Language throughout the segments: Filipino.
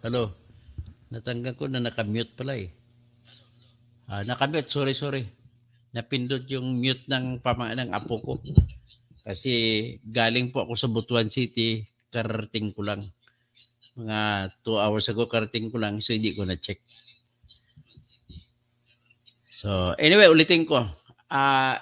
Hello. Natanggal ko na nakamute pala eh. Ah, nakamute, sorry, sorry. Napindot yung mute ng ng apo ko. Kasi galing po ako sa Butuan City, karating ko lang. Mga 2 hours ago karating ko lang, so hindi ko na-check. So, anyway, ulitin ko. Ah,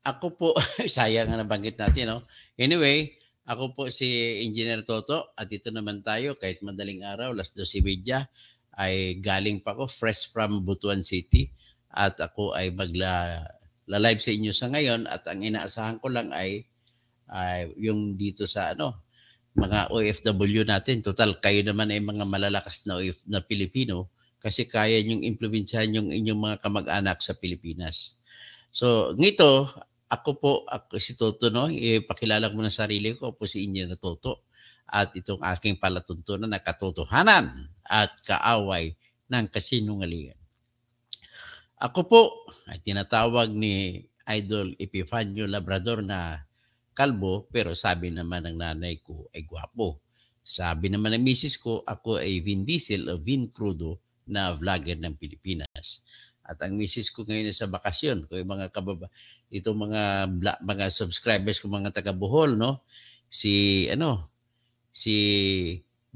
ako po, sayang na nabanggit natin, no? Anyway, ako po si Engineer Toto at dito naman tayo kahit madaling araw, last 12 media, ay galing pa ko fresh from Butuan City at ako ay magla la live sa inyo sa ngayon at ang inaasahan ko lang ay, ay yung dito sa ano mga OFW natin total kayo naman ay mga malalakas na OF, na Pilipino kasi kaya niyong implementahan yung inyong mga kamag-anak sa Pilipinas. So ngito ako po, ako, si Toto, no? Ipakilala eh, ko na sarili ko po si Inyo na Toto at itong aking palatuntunan na katotohanan at kaaway ng kasinungalingan. Ako po ay tinatawag ni Idol Epifanio Labrador na kalbo pero sabi naman ng nanay ko ay gwapo. Sabi naman ng misis ko ako ay Vin Diesel o Vin Crudo na vlogger ng Pilipinas. At ang misis ko ngayon ay sa bakasyon. Ko mga kababa, itong mga bla, mga subscribers ko mga taga Bohol, no? Si ano? Si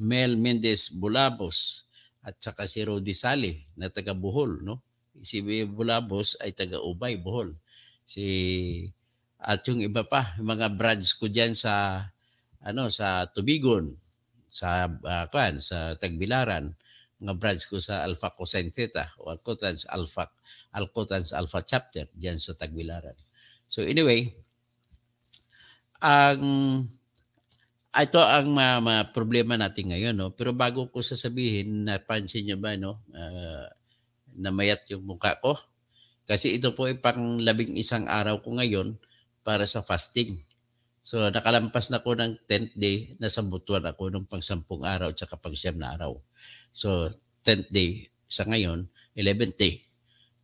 Mel Mendez Bulabos at saka si Rodi Sali na taga Bohol, no? Si Bulabos ay taga Ubay, Bohol. Si at yung iba pa, mga brads ko diyan sa ano sa Tubigon, sa uh, ah, kan, sa Tagbilaran nga branch ko sa Alpha Cosine Theta o Alcotans Alpha Alcotans Alpha chapter diyan sa Tagwilaran. So anyway, ang ito ang mga, ma problema natin ngayon no. Pero bago ko sasabihin, napansin niyo ba no uh, namayat yung mukha ko? Kasi ito po ay pang labing isang araw ko ngayon para sa fasting. So nakalampas na ko ng 10th day, nasa butuan ako nung pang 10 araw at saka pang 7 na araw. So 10th day, sa ngayon, 11th day.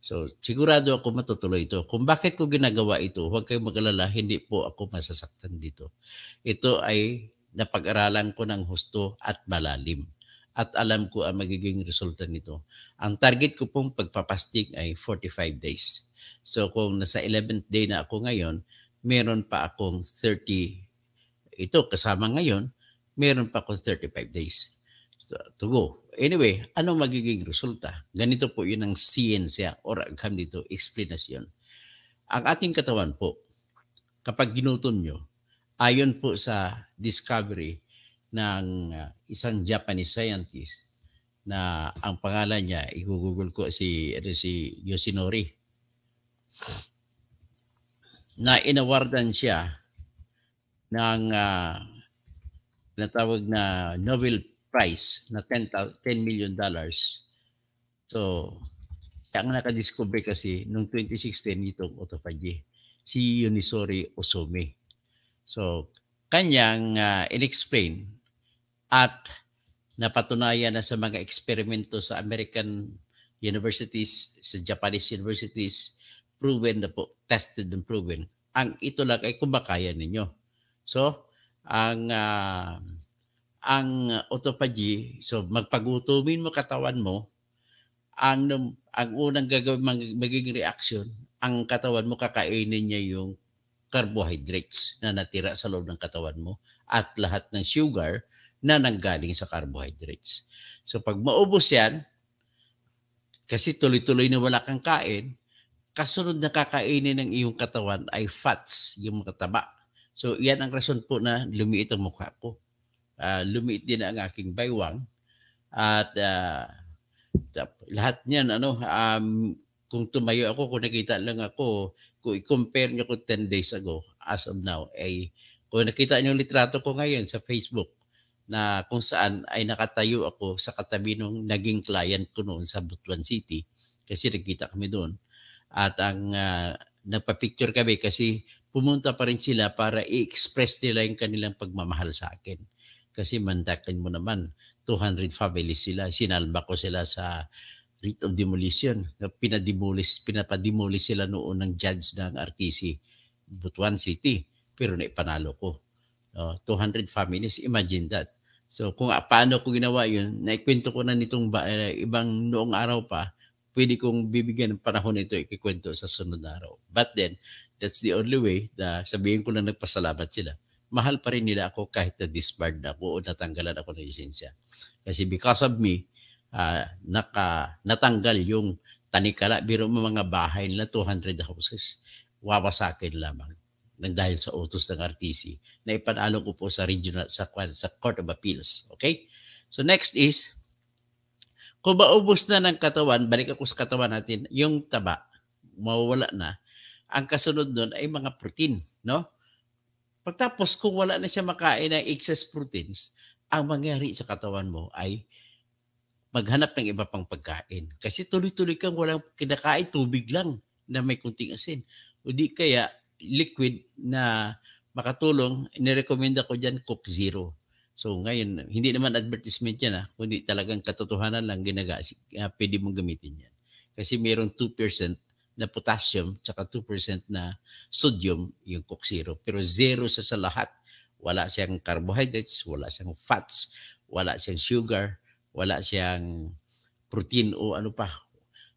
So sigurado ako matutuloy ito. Kung bakit ko ginagawa ito, huwag kayong magalala, hindi po ako masasaktan dito. Ito ay napag-aralan ko ng husto at malalim. At alam ko ang magiging resulta nito. Ang target ko pong pagpapasting ay 45 days. So kung nasa 11th day na ako ngayon, meron pa akong 30, ito kasama ngayon, meron pa akong 35 days to go. Anyway, ano magiging resulta? Ganito po yun ang siyensya or agham dito, explanation. Ang ating katawan po, kapag ginutom nyo, ayon po sa discovery ng uh, isang Japanese scientist na ang pangalan niya, i-google ko si, ano, si Yoshinori na inawardan siya ng uh, ah, natawag na Nobel Prize na 10, 10 million dollars. So, siya ang nakadiscover kasi noong 2016 itong autophagy, si Yunisori Osumi. So, kanyang uh, in-explain at napatunayan na sa mga eksperimento sa American universities, sa Japanese universities, proven na po tested and proven. Ang ito lang ay kumakaya ninyo. So, ang uh, ang autophagy, so magpagutumin mo katawan mo, ang ang unang gagawin magiging reaction, ang katawan mo kakainin niya yung carbohydrates na natira sa loob ng katawan mo at lahat ng sugar na nanggaling sa carbohydrates. So pag maubos yan, kasi tuloy-tuloy na wala kang kain, kasunod na kakainin ng iyong katawan ay fats, yung mga taba. So yan ang rason po na lumiit ang mukha ko. Uh, lumiit din ang aking baywang. At uh, lahat niyan, ano, um, kung tumayo ako, kung nakita lang ako, kung i-compare niyo ko 10 days ago, as of now, ay kung nakita niyo yung litrato ko ngayon sa Facebook, na kung saan ay nakatayo ako sa katabi ng naging client ko noon sa Butuan City kasi nakita kami doon at ang uh, nagpa-picture kami kasi pumunta pa rin sila para i-express nila yung kanilang pagmamahal sa akin. Kasi mandakin mo naman, 200 families sila. Sinalba ko sila sa writ of demolition. Pinadimulis, pinapadimulis sila noon ng judge ng RTC Butuan City. Pero naipanalo ko. Uh, 200 families, imagine that. So kung paano ko ginawa yun, naikwento ko na nitong uh, ibang noong araw pa pwede kong bibigyan ng panahon ito ikikwento sa sunod na araw. But then, that's the only way na sabihin ko lang nagpasalamat sila. Mahal pa rin nila ako kahit na disbarred na ako o natanggalan ako ng lisensya. Kasi because of me, uh, naka, natanggal yung tanikala. Biro mo mga bahay na 200 houses. Wawasakin lamang ng dahil sa utos ng RTC na ipanalo ko po sa regional sa, sa Court of Appeals. Okay? So next is kung maubos na ng katawan, balik ako sa katawan natin, yung taba, mawawala na. Ang kasunod doon ay mga protein, no? Pagtapos kung wala na siya makain ng excess proteins, ang mangyari sa katawan mo ay maghanap ng iba pang pagkain. Kasi tuloy-tuloy kang walang kinakain, tubig lang na may kunting asin. O di kaya liquid na makatulong, nirekomenda ko dyan Coke Zero So ngayon, hindi naman advertisement yan ha, ah, kundi talagang katotohanan lang ginagasik, uh, ah, pwede mong gamitin yan. Kasi mayroong 2% na potassium tsaka 2% na sodium yung Coke Zero. Pero zero sa sa lahat. Wala siyang carbohydrates, wala siyang fats, wala siyang sugar, wala siyang protein o ano pa.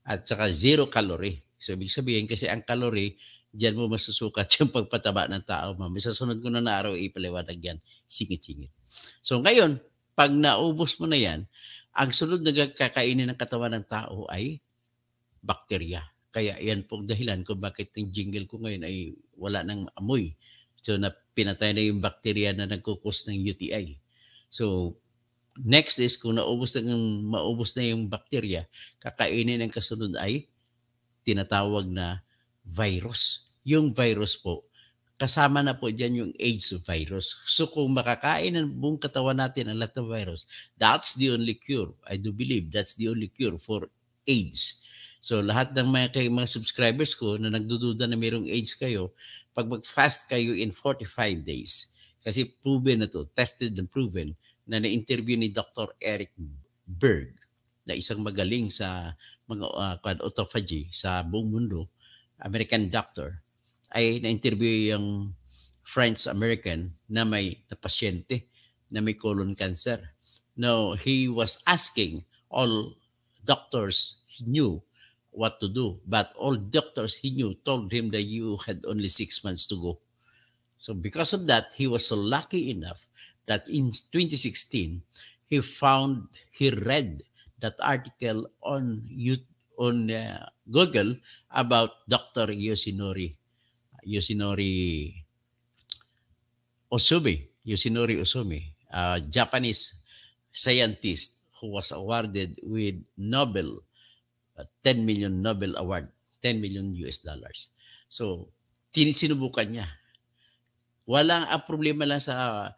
At saka zero calorie. So ibig sabihin kasi ang calorie Diyan mo masusukat yung pagpataba ng tao, ma'am. Sa sunod ko na na araw, ipaliwanag yan. Singit-singit. So ngayon, pag naubos mo na yan, ang sunod na kakainin ng katawan ng tao ay bakterya. Kaya yan pong dahilan kung bakit yung jingle ko ngayon ay wala ng amoy. So na pinatay na yung bakterya na nagkukos ng UTI. So next is kung naubos na yung maubos na yung bakterya, kakainin ng kasunod ay tinatawag na virus. Yung virus po, kasama na po dyan yung AIDS virus. So kung makakain ng buong katawan natin ang lahat ng virus, that's the only cure. I do believe that's the only cure for AIDS. So lahat ng mga, kay, mga subscribers ko na nagdududa na mayroong AIDS kayo, pag mag-fast kayo in 45 days, kasi proven na to, tested and proven, na na-interview ni Dr. Eric Berg, na isang magaling sa mga uh, autophagy sa buong mundo, American doctor, ay na-interview yung French-American na may na pasyente na may colon cancer. No, he was asking all doctors he knew what to do. But all doctors he knew told him that you had only six months to go. So because of that, he was so lucky enough that in 2016, he found, he read that article on on uh, Google about Dr. Yoshinori Yoshinori Osumi, Yoshinori Osumi, a Japanese scientist who was awarded with Nobel uh, 10 million Nobel award, 10 million US dollars. So, tinisinubukan niya. Walang ang ah, problema lang sa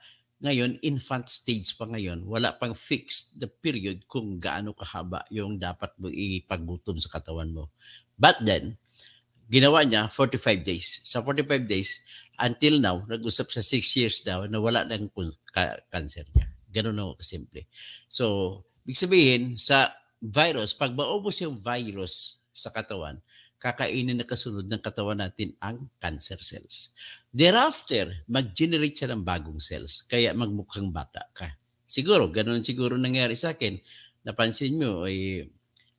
ngayon, infant stage pa ngayon. Wala pang fixed the period kung gaano kahaba yung dapat mo ipagutom sa katawan mo. But then, ginawa niya 45 days. Sa 45 days, until now, nag-usap sa 6 years daw na wala ng cancer niya. Ganun ako kasimple. So, big sabihin, sa virus, pag maubos yung virus sa katawan, kakainin na kasunod ng katawan natin ang cancer cells. Thereafter, mag-generate siya ng bagong cells, kaya magmukhang bata ka. Siguro, ganoon siguro nangyari sa akin. Napansin nyo, ay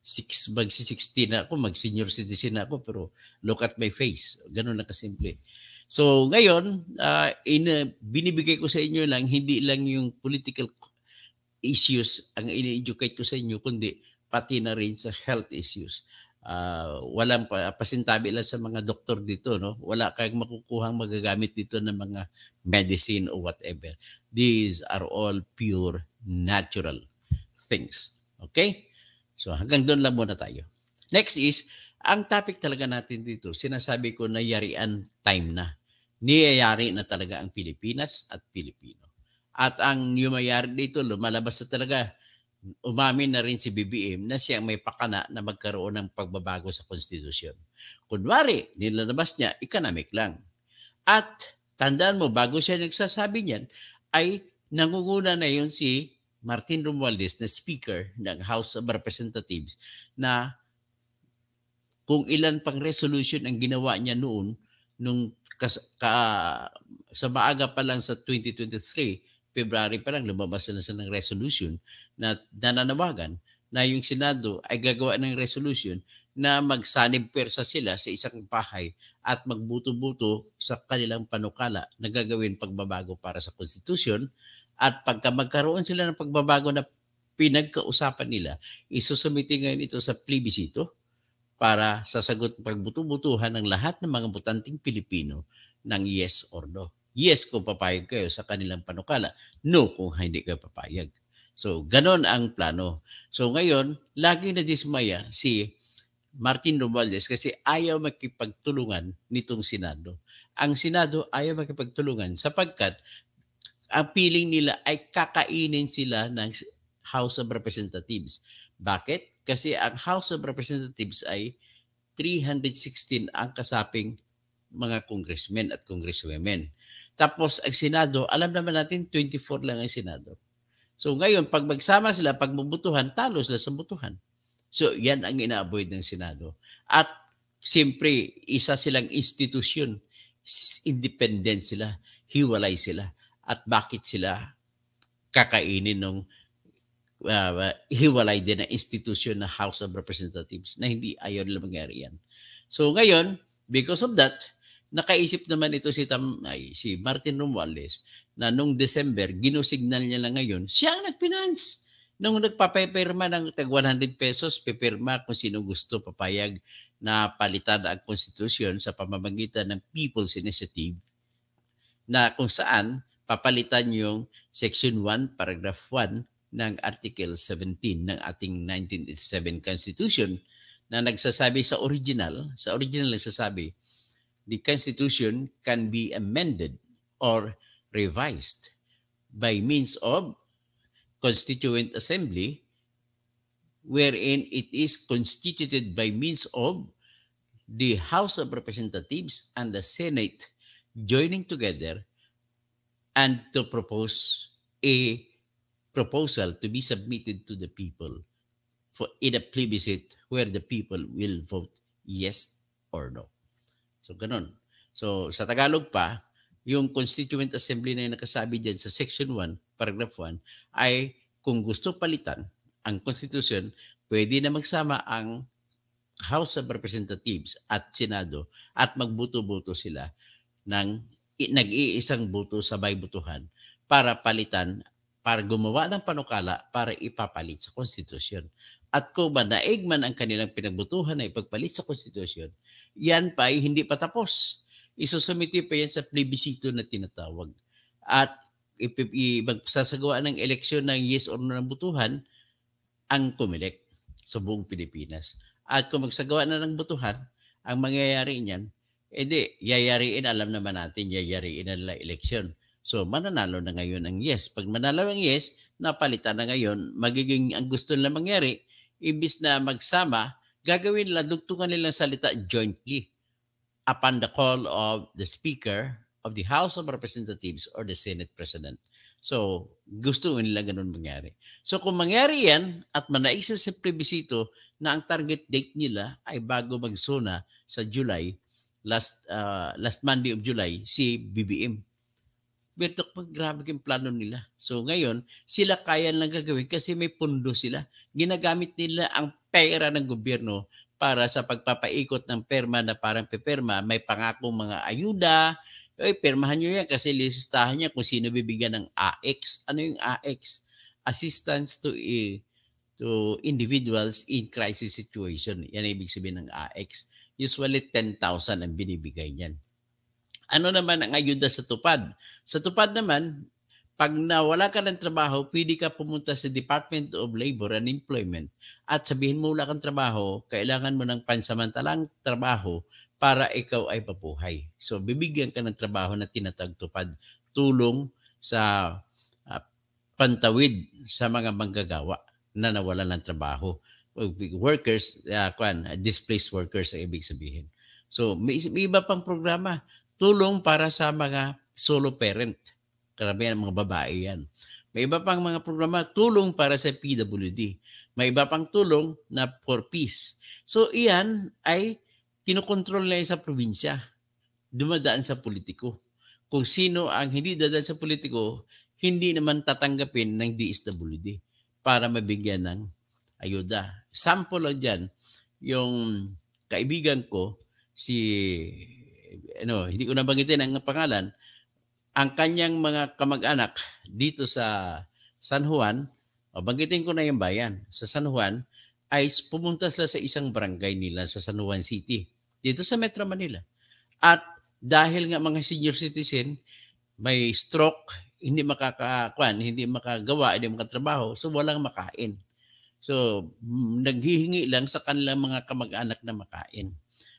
six, magsi-16 na ako, mag-senior citizen na ako, pero look at my face. Ganun na kasimple. So ngayon, uh, in, uh, binibigay ko sa inyo lang, hindi lang yung political issues ang ini-educate ko sa inyo, kundi pati na rin sa health issues uh, walang pasintabi lang sa mga doktor dito no wala kayong makukuhang magagamit dito ng mga medicine or whatever these are all pure natural things okay so hanggang doon lang muna tayo next is ang topic talaga natin dito sinasabi ko na yarian time na niyayari na talaga ang Pilipinas at Pilipino at ang yumayari dito lumalabas na talaga umamin na rin si BBM na siyang may pakana na magkaroon ng pagbabago sa konstitusyon. Kunwari, nilalabas niya, economic lang. At tandaan mo, bago siya nagsasabi niyan, ay nangunguna na yun si Martin Romualdez na Speaker ng House of Representatives na kung ilan pang resolution ang ginawa niya noon nung kas, ka, sa maaga pa lang sa 2023 February pa lang lumabas na sa ng resolution na nananawagan na yung Senado ay gagawa ng resolution na magsanib pwersa sila sa isang bahay at magbuto-buto sa kanilang panukala na gagawin pagbabago para sa Constitution at pagka magkaroon sila ng pagbabago na pinagkausapan nila, isusumiti ngayon ito sa plebisito para sasagot pagbuto-butuhan ng lahat ng mga butanting Pilipino ng yes or no. Yes kung papayag kayo sa kanilang panukala. No kung hindi kayo papayag. So, ganon ang plano. So, ngayon, lagi na dismaya si Martin Romualdez kasi ayaw makipagtulungan nitong Senado. Ang Senado ayaw makipagtulungan sapagkat ang piling nila ay kakainin sila ng House of Representatives. Bakit? Kasi ang House of Representatives ay 316 ang kasaping mga congressmen at congresswomen. Tapos ang Senado, alam naman natin 24 lang ang Senado. So ngayon, pag magsama sila, pag mabutuhan, talo sila sa butuhan. So yan ang inaavoid ng Senado. At siyempre, isa silang institusyon. Independent sila, hiwalay sila. At bakit sila kakainin ng uh, ah, hiwalay din ng institusyon na House of Representatives na hindi ayaw nila mangyari yan. So ngayon, because of that, Nakaisip naman ito si, Tam, ay, si Martin Romualdez na nung December, ginusignal niya lang ngayon, siya ang nag-finance. Nung nagpapirma ng tag 100 pesos, pipirma kung sino gusto papayag na palitan ang konstitusyon sa pamamagitan ng People's Initiative na kung saan papalitan yung Section 1, Paragraph 1 ng Article 17 ng ating 1987 Constitution na nagsasabi sa original, sa original nagsasabi the Constitution can be amended or revised by means of Constituent Assembly wherein it is constituted by means of the House of Representatives and the Senate joining together and to propose a proposal to be submitted to the people for in a plebiscite where the people will vote yes or no. So ganun. So sa Tagalog pa, yung Constituent Assembly na yung nakasabi dyan sa Section 1, Paragraph 1, ay kung gusto palitan ang Constitution, pwede na magsama ang House of Representatives at Senado at magbuto-buto sila ng nag-iisang buto sa baybutuhan para palitan para gumawa ng panukala para ipapalit sa konstitusyon. At kung manaig man ang kanilang pinagbutuhan na ipagpalit sa konstitusyon, yan pa ay hindi pa tapos. Isusumiti pa yan sa plebisito na tinatawag. At magsasagawa ng eleksyon ng yes or no ng butuhan ang kumilek sa buong Pilipinas. At kung magsagawa na ng butuhan, ang mangyayari niyan, edi yayariin, alam naman natin, yayariin na nila eleksyon. So mananalo na ngayon ang yes. Pag manalo ang yes, napalitan na ngayon, magiging ang gusto nila mangyari, imbis na magsama, gagawin nila, dugtungan nilang salita jointly upon the call of the Speaker of the House of Representatives or the Senate President. So, gusto nila ganun mangyari. So, kung mangyari yan at manaisa sa plebisito na ang target date nila ay bago magsuna sa July, last uh, last Monday of July, si BBM. Betok, grabe yung plano nila. So ngayon, sila kaya lang gagawin kasi may pundo sila. Ginagamit nila ang pera ng gobyerno para sa pagpapaikot ng perma na parang peperma. May pangako mga ayuda. Ay, permahan nyo yan kasi listahan niya kung sino bibigyan ng AX. Ano yung AX? Assistance to a eh, to individuals in crisis situation. Yan ang ibig sabihin ng AX. Usually 10,000 ang binibigay niyan. Ano naman ang ayuda sa tupad? Sa tupad naman, pag nawala ka ng trabaho, pwede ka pumunta sa Department of Labor and Employment at sabihin mo wala kang trabaho, kailangan mo ng pansamantalang trabaho para ikaw ay papuhay. So bibigyan ka ng trabaho na tinatagtupad, tulong sa uh, pantawid sa mga manggagawa na nawalan ng trabaho. Workers, uh, kwan, displaced workers ang ibig sabihin. So may, may iba pang programa tulong para sa mga solo parent. Karamihan mga babae yan. May iba pang mga programa, tulong para sa PWD. May iba pang tulong na for peace. So iyan ay kinokontrol na sa probinsya. Dumadaan sa politiko. Kung sino ang hindi dadaan sa politiko, hindi naman tatanggapin ng DSWD para mabigyan ng ayuda. Sample lang dyan, yung kaibigan ko, si ano, hindi ko nabanggitin ang pangalan, ang kanyang mga kamag-anak dito sa San Juan, o banggitin ko na yung bayan, sa San Juan, ay pumunta sila sa isang barangay nila sa San Juan City, dito sa Metro Manila. At dahil nga mga senior citizen, may stroke, hindi makakakuan, hindi makagawa, hindi makatrabaho, so walang makain. So, mm, naghihingi lang sa kanilang mga kamag-anak na makain.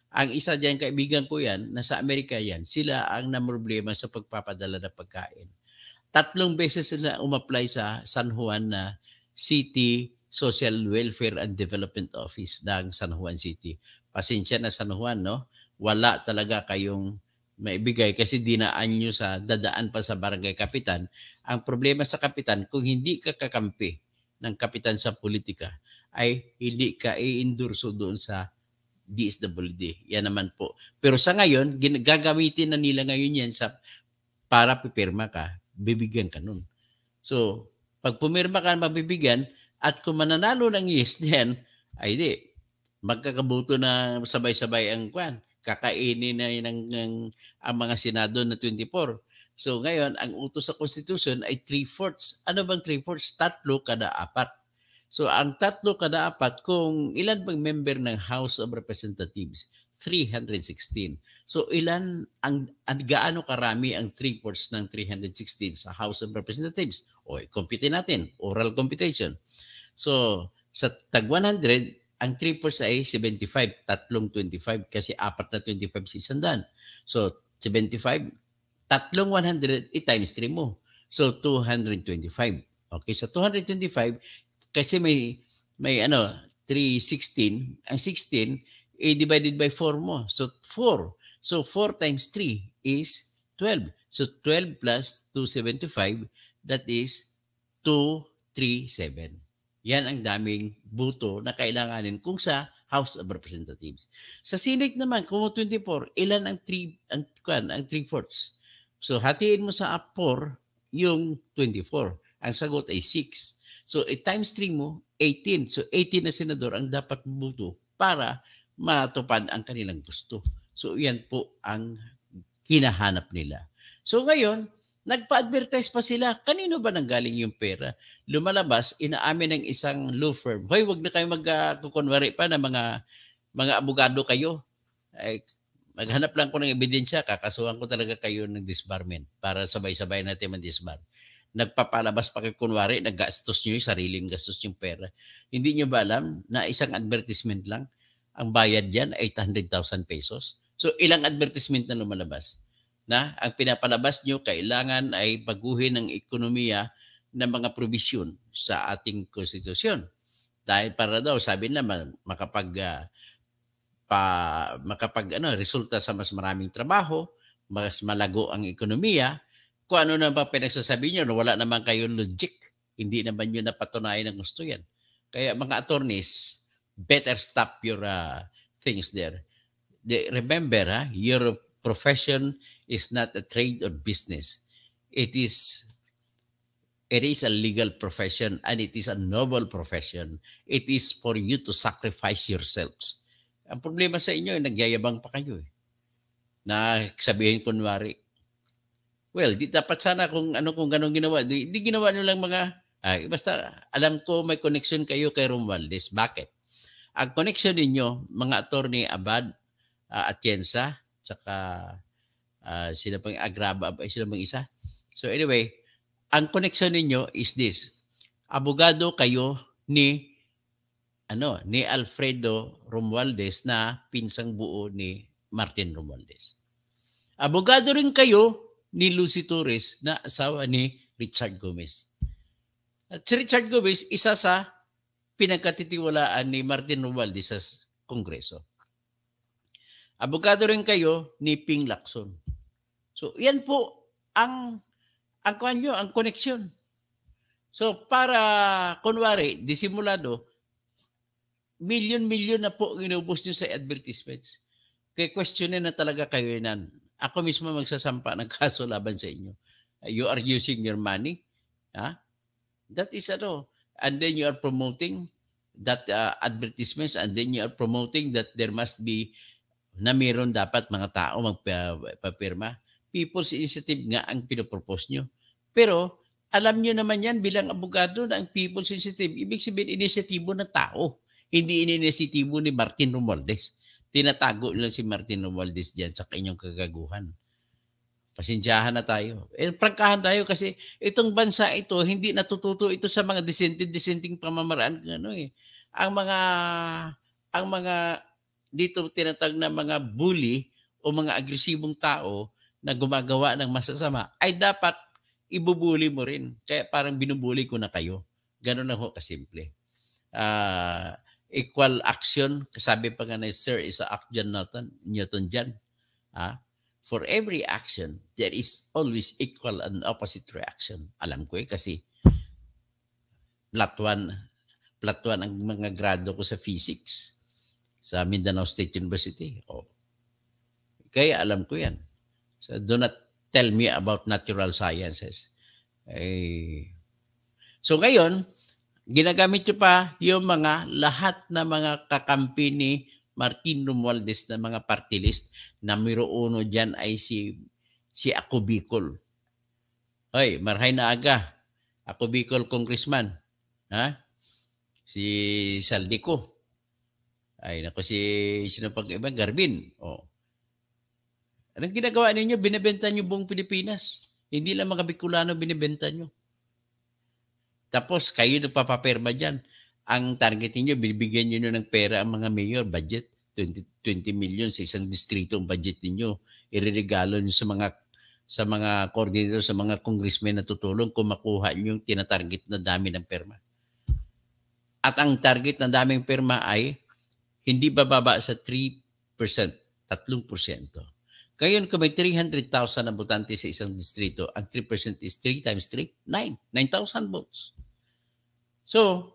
Ang isa diyan kaibigan ko yan, nasa Amerika yan, sila ang namroblema sa pagpapadala ng pagkain. Tatlong beses sila umapply sa San Juan na City Social Welfare and Development Office ng San Juan City. Pasensya na San Juan, no? Wala talaga kayong maibigay kasi dinaan nyo sa dadaan pa sa barangay kapitan. Ang problema sa kapitan, kung hindi ka kakampi ng kapitan sa politika, ay hindi ka i-endorso doon sa DSWD. Yan naman po. Pero sa ngayon, gagamitin na nila ngayon yan sa para pipirma ka, bibigyan ka nun. So, pag pumirma ka, mabibigyan, at kung mananalo ng yes din, ay di, magkakabuto na sabay-sabay ang kwan. Kakainin na ng, ng, ang mga Senado na 24. So ngayon, ang utos sa Constitution ay 3 fourths. Ano bang 3 fourths? Tatlo kada apat. So ang tatlo kadaapat kung ilan bang member ng House of Representatives? 316. So ilan ang, ang gaano karami ang 3 fourths ng 316 sa House of Representatives? O compute natin, oral computation. So sa tag 100, ang 3 fourths ay 75, tatlong 25 kasi apat na 25 si sandan. So 75, tatlong 100 i-times 3 mo. So 225. Okay, sa 225, kasi may may ano 316 ang 16 eh, divided by 4 mo so 4 so 4 times 3 is 12 so 12 plus 275 that is 237 yan ang daming buto na kailanganin kung sa House of Representatives. Sa Senate naman, kung 24, ilan ang 3 ang kan ang 3 fourths. So hatiin mo sa 4 yung 24. Ang sagot ay 6. So, it eh, times 3 mo, 18. So, 18 na senador ang dapat buto para matupad ang kanilang gusto. So, yan po ang hinahanap nila. So, ngayon, nagpa-advertise pa sila. Kanino ba nanggaling yung pera? Lumalabas, inaamin ng isang law firm, Hoy, wag na kayo magkukunwari pa na mga mga abogado kayo. Ay, maghanap lang ko ng ebidensya, kakasuhan ko talaga kayo ng disbarment para sabay-sabay natin mag-disbar nagpapalabas pa kayo kunwari, naggastos nyo yung sariling gastos yung pera. Hindi nyo ba alam na isang advertisement lang, ang bayad yan 800,000 pesos? So ilang advertisement na lumalabas? Na ang pinapalabas nyo kailangan ay baguhin ang ekonomiya ng mga provision sa ating konstitusyon. Dahil para daw, sabi na makapag, uh, pa, makapag ano, resulta sa mas maraming trabaho, mas malago ang ekonomiya, kung ano naman pinagsasabi nyo, wala naman kayong logic. Hindi naman nyo napatunayan ng gusto yan. Kaya mga attorneys, better stop your uh, things there. They, remember, ha, ah, your profession is not a trade or business. It is it is a legal profession and it is a noble profession. It is for you to sacrifice yourselves. Ang problema sa inyo, ay nagyayabang pa kayo. Eh. Na sabihin kunwari, Well, di dapat sana kung ano kung ganun ginawa. Di, di ginawa nyo lang mga, ah, basta alam ko may connection kayo kay Romualdez. Bakit? Ang connection ninyo, mga attorney Abad, uh, ah, Atienza, tsaka uh, sila pang Agraba, sila pang isa. So anyway, ang connection ninyo is this. Abogado kayo ni ano ni Alfredo Romualdez na pinsang buo ni Martin Romualdez. Abogado rin kayo ni Lucy Torres na asawa ni Richard Gomez. At si Richard Gomez, isa sa pinagkatitiwalaan ni Martin Romualde sa Kongreso. Abogado rin kayo ni Ping Lacson. So, yan po ang ang kuan ang koneksyon. So, para kunwari, disimulado, million-million na po inubos nyo sa advertisements. Kaya questionin na talaga kayo nan ako mismo magsasampa ng kaso laban sa inyo. Uh, you are using your money. Ha? That is ano. And then you are promoting that uh, advertisements and then you are promoting that there must be na meron dapat mga tao magpapirma. People's Initiative nga ang pinopropose nyo. Pero alam nyo naman yan bilang abogado na ang People's Initiative, ibig sabihin inisiyatibo ng tao, hindi ininisiatibo ni Martin Romualdez tinatago lang si Martin Romualdez diyan sa kanyang kagaguhan. Pasensyahan na tayo. Eh, prangkahan tayo kasi itong bansa ito, hindi natututo ito sa mga dissenting, dissenting pamamaraan. Ano eh. Ang mga, ang mga dito tinatag na mga bully o mga agresibong tao na gumagawa ng masasama ay dapat ibubuli mo rin. Kaya parang binubuli ko na kayo. Ganun na ho kasimple. Ah... Uh, equal action, kasabi pa nga ni Sir Isaac John Newton, Newton John, ha? for every action, there is always equal and opposite reaction. Alam ko eh kasi platuan, platuan ang mga grado ko sa physics sa Mindanao State University. oh kaya alam ko yan. So do not tell me about natural sciences. Eh, so ngayon, ginagamit nyo pa yung mga lahat na mga kakampi ni Martin Romualdez na mga party list. na Numero uno dyan ay si, si Ako Bicol. Hoy, marhay na aga. Ako Bicol Congressman. Ha? Si Saldico. Ay, nako si sino pag iba? Garbin. Oh. Anong ginagawa ninyo? Binibenta nyo buong Pilipinas. Hindi lang mga Bicolano binibenta nyo. Tapos kayo papapirma dyan. Ang target niyo bibigyan niyo ng pera ang mga mayor budget. 20, 20 million sa isang distrito ang budget niyo Ireregalo niyo sa mga sa mga coordinator, sa mga congressmen na tutulong kung makuha niyo yung tinatarget na dami ng perma. At ang target na daming perma ay hindi bababa sa 3%, 3%. Ngayon, kung may 300,000 na botante sa isang distrito, ang 3% is 3 times 3, 9. 9,000 votes. So,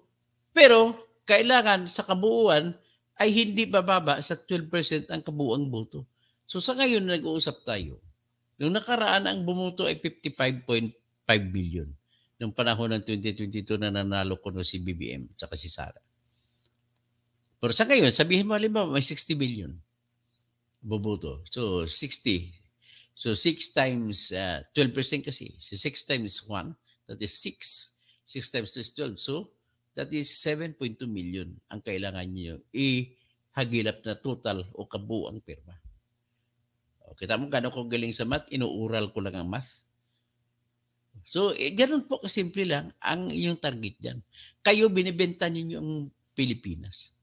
pero kailangan sa kabuuan ay hindi bababa sa 12% ang kabuuang boto. So sa ngayon nag-uusap tayo. Nung nakaraan ang bumoto ay 55.5 billion. Nung panahon ng 2022 na nanalo ko no si BBM at si Sara. Pero sa ngayon, sabihin mo halimbawa may 60 billion boboto. So 60. So 6 times uh, ah, 12% kasi. So 6 times 1, that is 6 6 times 2 is 12. So, that is 7.2 million ang kailangan niyo ihagilap na total o kabuang pirma. Okay, tamo kano ko galing sa math, inuural ko lang ang math. So, eh, ganun po kasimple lang ang inyong target dyan. Kayo binibenta ninyo ang Pilipinas.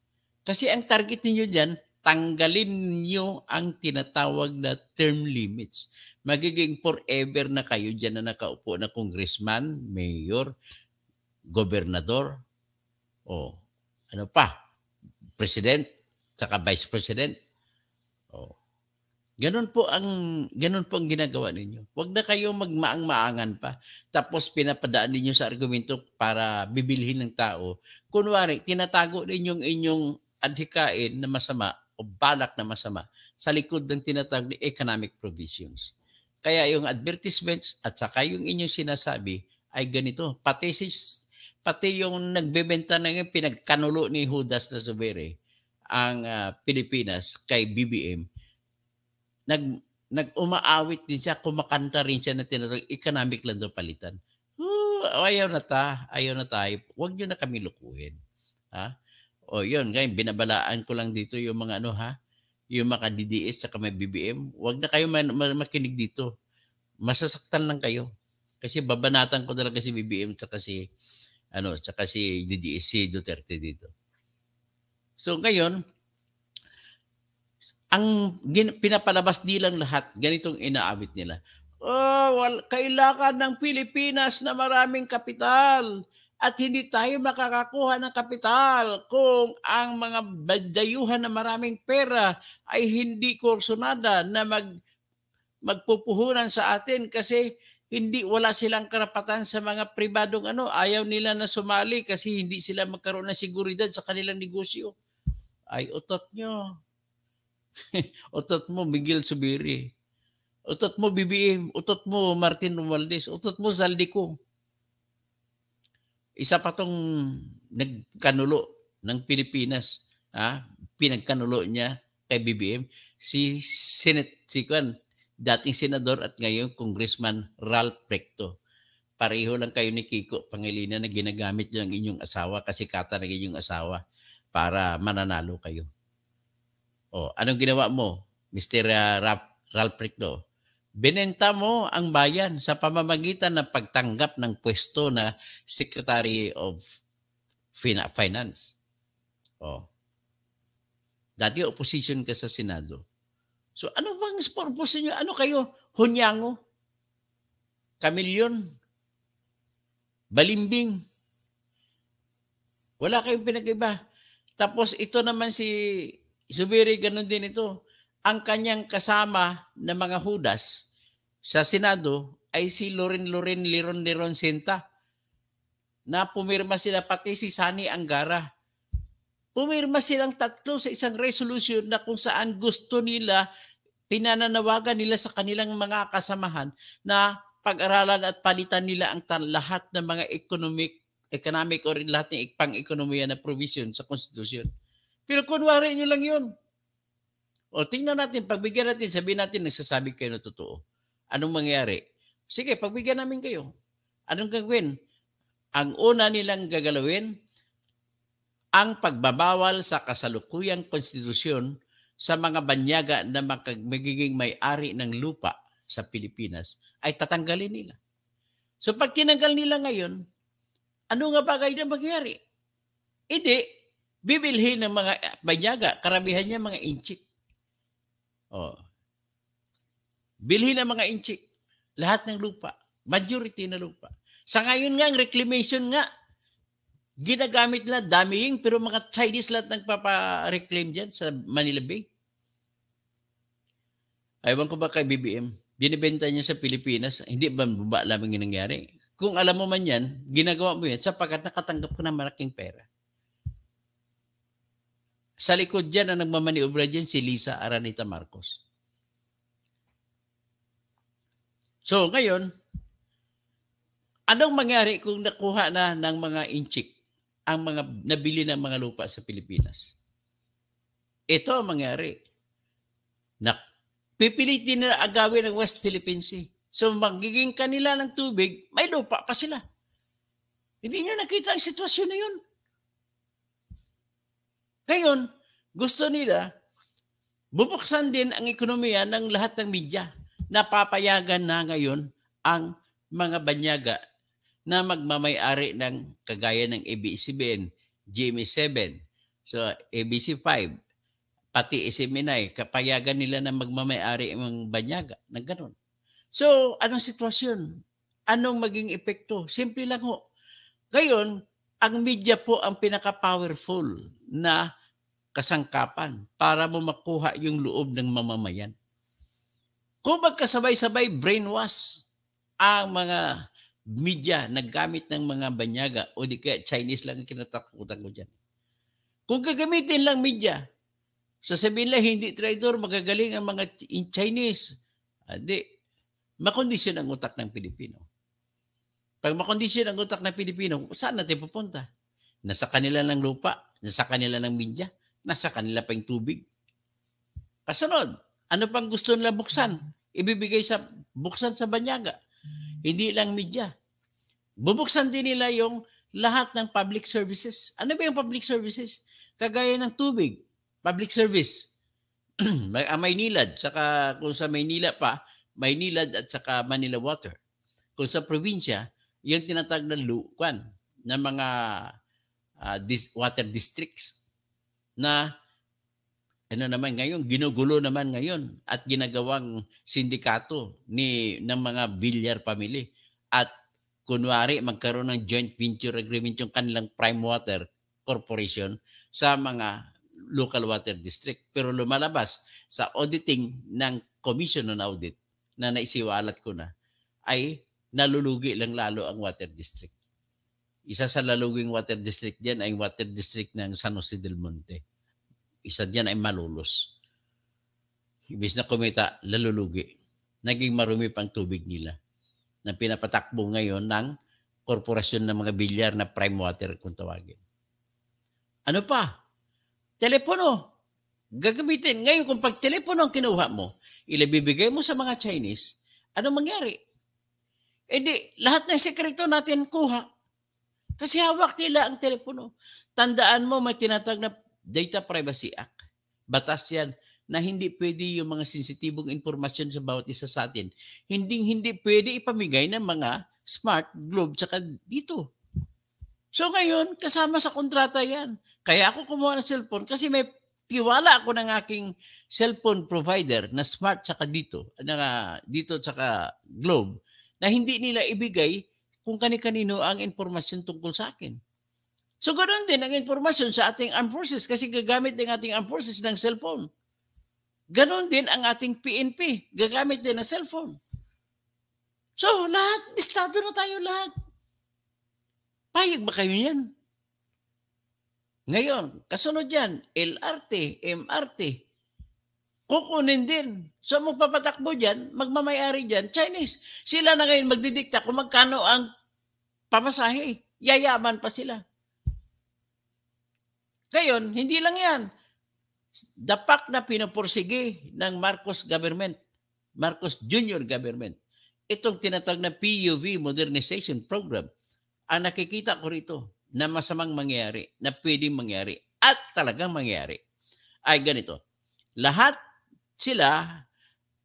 Kasi ang target niyo dyan, tanggalin niyo ang tinatawag na term limits. Magiging forever na kayo dyan na nakaupo na congressman, mayor, gobernador, o ano pa, president, saka vice president. O, ganun po ang ganun po ang ginagawa ninyo. Huwag na kayo magmaang-maangan pa. Tapos pinapadaan ninyo sa argumento para bibilhin ng tao. Kunwari, tinatago ninyong inyong adhikain na masama o balak na masama sa likod ng tinatawag na economic provisions. Kaya yung advertisements at saka yung inyong sinasabi ay ganito. Pati si pati yung nagbebenta ng pinagkanulo ni Judas na Lazubere ang uh, Pilipinas kay BBM, nag, nag-umaawit din siya, kumakanta rin siya na tinatawag economic land palitan. Ooh, ayaw na ta, ayaw na tayo. Huwag niyo na kami lukuhin. Ha? O yun, ngayon, binabalaan ko lang dito yung mga ano ha, yung mga DDS sa may BBM. Huwag na kayo man, man, makinig dito. Masasaktan lang kayo. Kasi babanatan ko talaga si BBM at si ano, tsaka si, si Duterte dito. So ngayon, ang gin, pinapalabas nilang lahat, ganitong inaabit nila. Oh, wal, kailangan ng Pilipinas na maraming kapital at hindi tayo makakakuha ng kapital kung ang mga dayuhan na maraming pera ay hindi kursunada na mag, magpupuhunan sa atin kasi hindi wala silang karapatan sa mga pribadong ano, ayaw nila na sumali kasi hindi sila magkaroon ng seguridad sa kanilang negosyo. Ay utot nyo. utot mo Miguel Subiri. Utot mo BBM, utot mo Martin Romualdez, utot mo Zaldico. Isa pa tong nagkanulo ng Pilipinas, ha? pinagkanulo niya kay BBM si Senate si Kwan, dating senador at ngayon Congressman Ralph Recto. Pareho lang kayo ni Kiko Pangilinan na ginagamit niyo ang inyong asawa kasi kata ng inyong asawa para mananalo kayo. O, oh, anong ginawa mo, Mr. Ah, Ralph, Ralph Recto? Binenta mo ang bayan sa pamamagitan ng pagtanggap ng pwesto na Secretary of Finance. Oh. Dati opposition ka sa Senado. So ano bang purpose niyo? Ano kayo? Hunyango? Kamilyon? Balimbing? Wala kayong pinag-iba. Tapos ito naman si Zubiri, ganun din ito. Ang kanyang kasama na mga Hudas sa Senado ay si Loren Loren Liron Liron Senta na pumirma sila pati si Sani Angara. Pumirma silang tatlo sa isang resolution na kung saan gusto nila pinananawagan nila sa kanilang mga kasamahan na pag-aralan at palitan nila ang lahat ng mga economic economic or lahat ng pang-ekonomiya na provision sa konstitusyon. Pero kunwari nyo lang yun. O tingnan natin, pagbigyan natin, sabihin natin, nagsasabi kayo na totoo. Anong mangyari? Sige, pagbigyan namin kayo. Anong gagawin? Ang una nilang gagalawin, ang pagbabawal sa kasalukuyang konstitusyon sa mga banyaga na magiging may-ari ng lupa sa Pilipinas ay tatanggalin nila. So pag tinanggal nila ngayon, ano nga ba kayo na mangyari? Hindi, bibilhin ng mga banyaga, karamihan niya mga inchik. Oh. Bilhin ng mga inchik, lahat ng lupa, majority na lupa. Sa ngayon nga, ang reclamation nga, ginagamit na daming, pero mga Chinese lahat nagpapa-reclaim dyan sa Manila Bay. Aywan ko ba kay BBM? Binibenta niya sa Pilipinas. Hindi ba ba alam ang nangyari? Kung alam mo man yan, ginagawa mo yan sapagkat nakatanggap ka ng malaking pera. Sa likod dyan, ang nagmamaniobra dyan, si Lisa Aranita Marcos. So ngayon, anong mangyari kung nakuha na ng mga inchik ang mga nabili ng mga lupa sa Pilipinas? Ito ang mangyari. Nak pipilit din nila agawin ng West Philippine Sea. So magiging kanila ng tubig, may lupa pa sila. Hindi nyo nakita ang sitwasyon na yun. Ngayon, gusto nila, bubuksan din ang ekonomiya ng lahat ng media. Napapayagan na ngayon ang mga banyaga na magmamayari ng kagaya ng ABC-7, GMA-7, so ABC-5, pati Isiminay, eh, kapayagan nila na magmamayari ang banyaga ng ganun. So, anong sitwasyon? Anong maging epekto? Simple lang ho. Ngayon, ang media po ang pinaka-powerful na kasangkapan para mo makuha yung loob ng mamamayan. Kung magkasabay-sabay brainwash ang mga media na gamit ng mga banyaga o di kaya Chinese lang ang kinatakutan ko dyan. Kung gagamitin lang media Sasabihin lang, hindi traitor, magagaling ang mga in Chinese. Hindi. Ah, makondisyon ang utak ng Pilipino. Pag makondisyon ang utak ng Pilipino, saan natin pupunta? Nasa kanila ng lupa, nasa kanila ng mindya, nasa kanila pa yung tubig. Kasunod, ano pang gusto nila buksan? Ibibigay sa buksan sa banyaga. Hindi lang media. Bubuksan din nila yung lahat ng public services. Ano ba yung public services? Kagaya ng tubig, public service. May, ang ah, Maynilad, saka kung sa Maynila pa, Maynilad at saka Manila Water. Kung sa probinsya, yung tinatag na lukan ng mga uh, dis- water districts na ano naman ngayon, ginugulo naman ngayon at ginagawang sindikato ni ng mga Villar family at kunwari magkaroon ng joint venture agreement yung kanilang prime water corporation sa mga local water district. Pero lumalabas sa auditing ng Commission on Audit na naisiwalat ko na ay nalulugi lang lalo ang water district. Isa sa laluging water district diyan ay water district ng San Jose del Monte. Isa diyan ay malulos. Ibig na kumita, lalulugi. Naging marumi pang tubig nila na pinapatakbo ngayon ng korporasyon ng mga bilyar na prime water kung tawagin. Ano pa? telepono. Gagamitin. Ngayon, kung pag telepono ang kinuha mo, ilabibigay mo sa mga Chinese, ano mangyari? E di, lahat ng sekreto natin kuha. Kasi hawak nila ang telepono. Tandaan mo, may tinatawag na Data Privacy Act. Batas yan na hindi pwede yung mga sensitibong informasyon sa bawat isa sa atin. Hindi hindi pwede ipamigay ng mga smart globe tsaka dito. So ngayon, kasama sa kontrata yan. Kaya ako kumuha ng cellphone kasi may tiwala ako ng aking cellphone provider na smart saka dito, na dito saka globe, na hindi nila ibigay kung kani-kanino ang impormasyon tungkol sa akin. So ganoon din ang impormasyon sa ating armed forces kasi gagamit din ating armed forces ng cellphone. Ganoon din ang ating PNP. Gagamit din ng cellphone. So, lahat, bistado na tayo lahat. Payag ba kayo niyan? Ngayon, kasunod yan, LRT, MRT, kukunin din. So magpapatakbo dyan, magmamayari dyan, Chinese. Sila na ngayon magdidikta kung magkano ang pamasahe. Yayaman pa sila. Ngayon, hindi lang yan. Dapak na pinupursige ng Marcos government, Marcos Jr. government, itong tinatawag na PUV Modernization Program. Ang nakikita ko rito, na masamang mangyari, na pwedeng mangyari, at talagang mangyari, ay ganito. Lahat sila,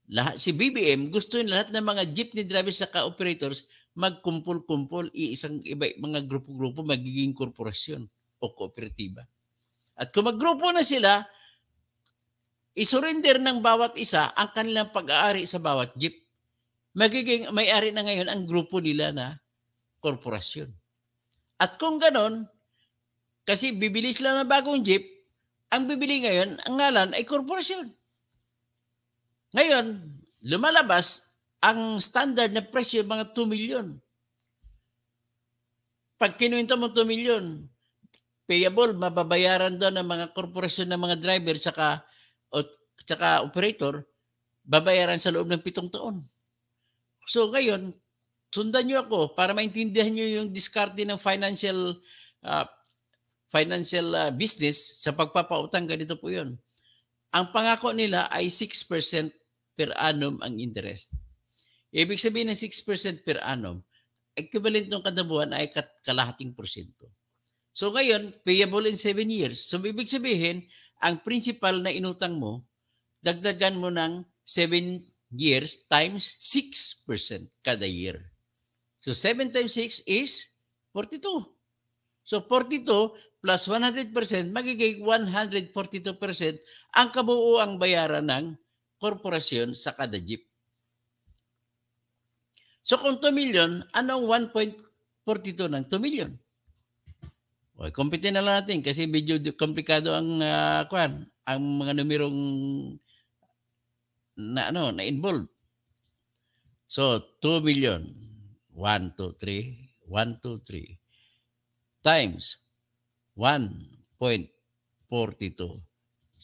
lahat, si BBM, gusto yung lahat ng mga jeepney drivers sa operators magkumpul-kumpul, iisang iba, mga grupo-grupo, magiging korporasyon o kooperatiba. At kung maggrupo na sila, isurrender ng bawat isa ang kanilang pag-aari sa bawat jeep. Magiging may-ari na ngayon ang grupo nila na korporasyon. At kung ganon, kasi bibili sila ng bagong jeep, ang bibili ngayon, ang ngalan ay korporasyon. Ngayon, lumalabas ang standard na presyo mga 2 million. Pag kinuwento mo 2 million, payable, mababayaran doon ng mga korporasyon ng mga driver tsaka, o, tsaka operator, babayaran sa loob ng pitong taon. So ngayon, sundan niyo ako para maintindihan niyo yung diskarte ng financial uh, financial uh, business sa pagpapautang ganito po 'yon. Ang pangako nila ay 6% per annum ang interest. Ibig sabihin ng 6% per annum, equivalent ng kada buwan ay kalahating porsyento. So ngayon, payable in 7 years. So ibig sabihin, ang principal na inutang mo, dagdagan mo ng 7 years times 6% kada year. So 7 times 6 is 42. So 42 plus 100% magiging 142% ang kabuuang bayaran ng korporasyon sa kada jeep. So kung 2 million, anong 1.42 ng 2 million? Okay, kumpitin na lang natin kasi medyo komplikado ang uh, kwan, ang mga numerong na ano, na involved. So 2 million 1, 2, 3, 1, 2, 3 times 1.42.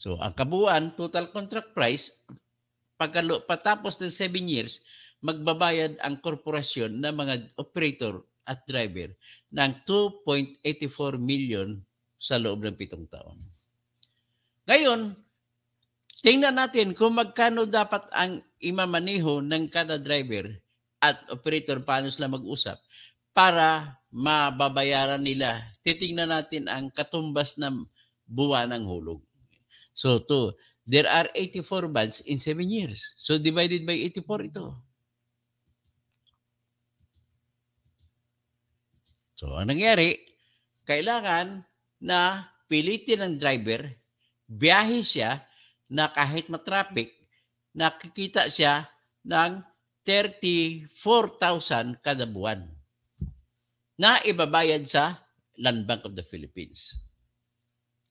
So ang kabuuan, total contract price, pagkalo, patapos ng 7 years, magbabayad ang korporasyon ng mga operator at driver ng 2.84 million sa loob ng 7 taon. Ngayon, tingnan natin kung magkano dapat ang imamaniho ng kada driver at operator paano sila mag-usap para mababayaran nila. Titingnan natin ang katumbas ng buwan ng hulog. So to, there are 84 months in 7 years. So divided by 84 ito. So ang nangyari, kailangan na pilitin ng driver, biyahe siya na kahit matraffic, nakikita siya ng 34,000 kada buwan na ibabayad sa Land Bank of the Philippines.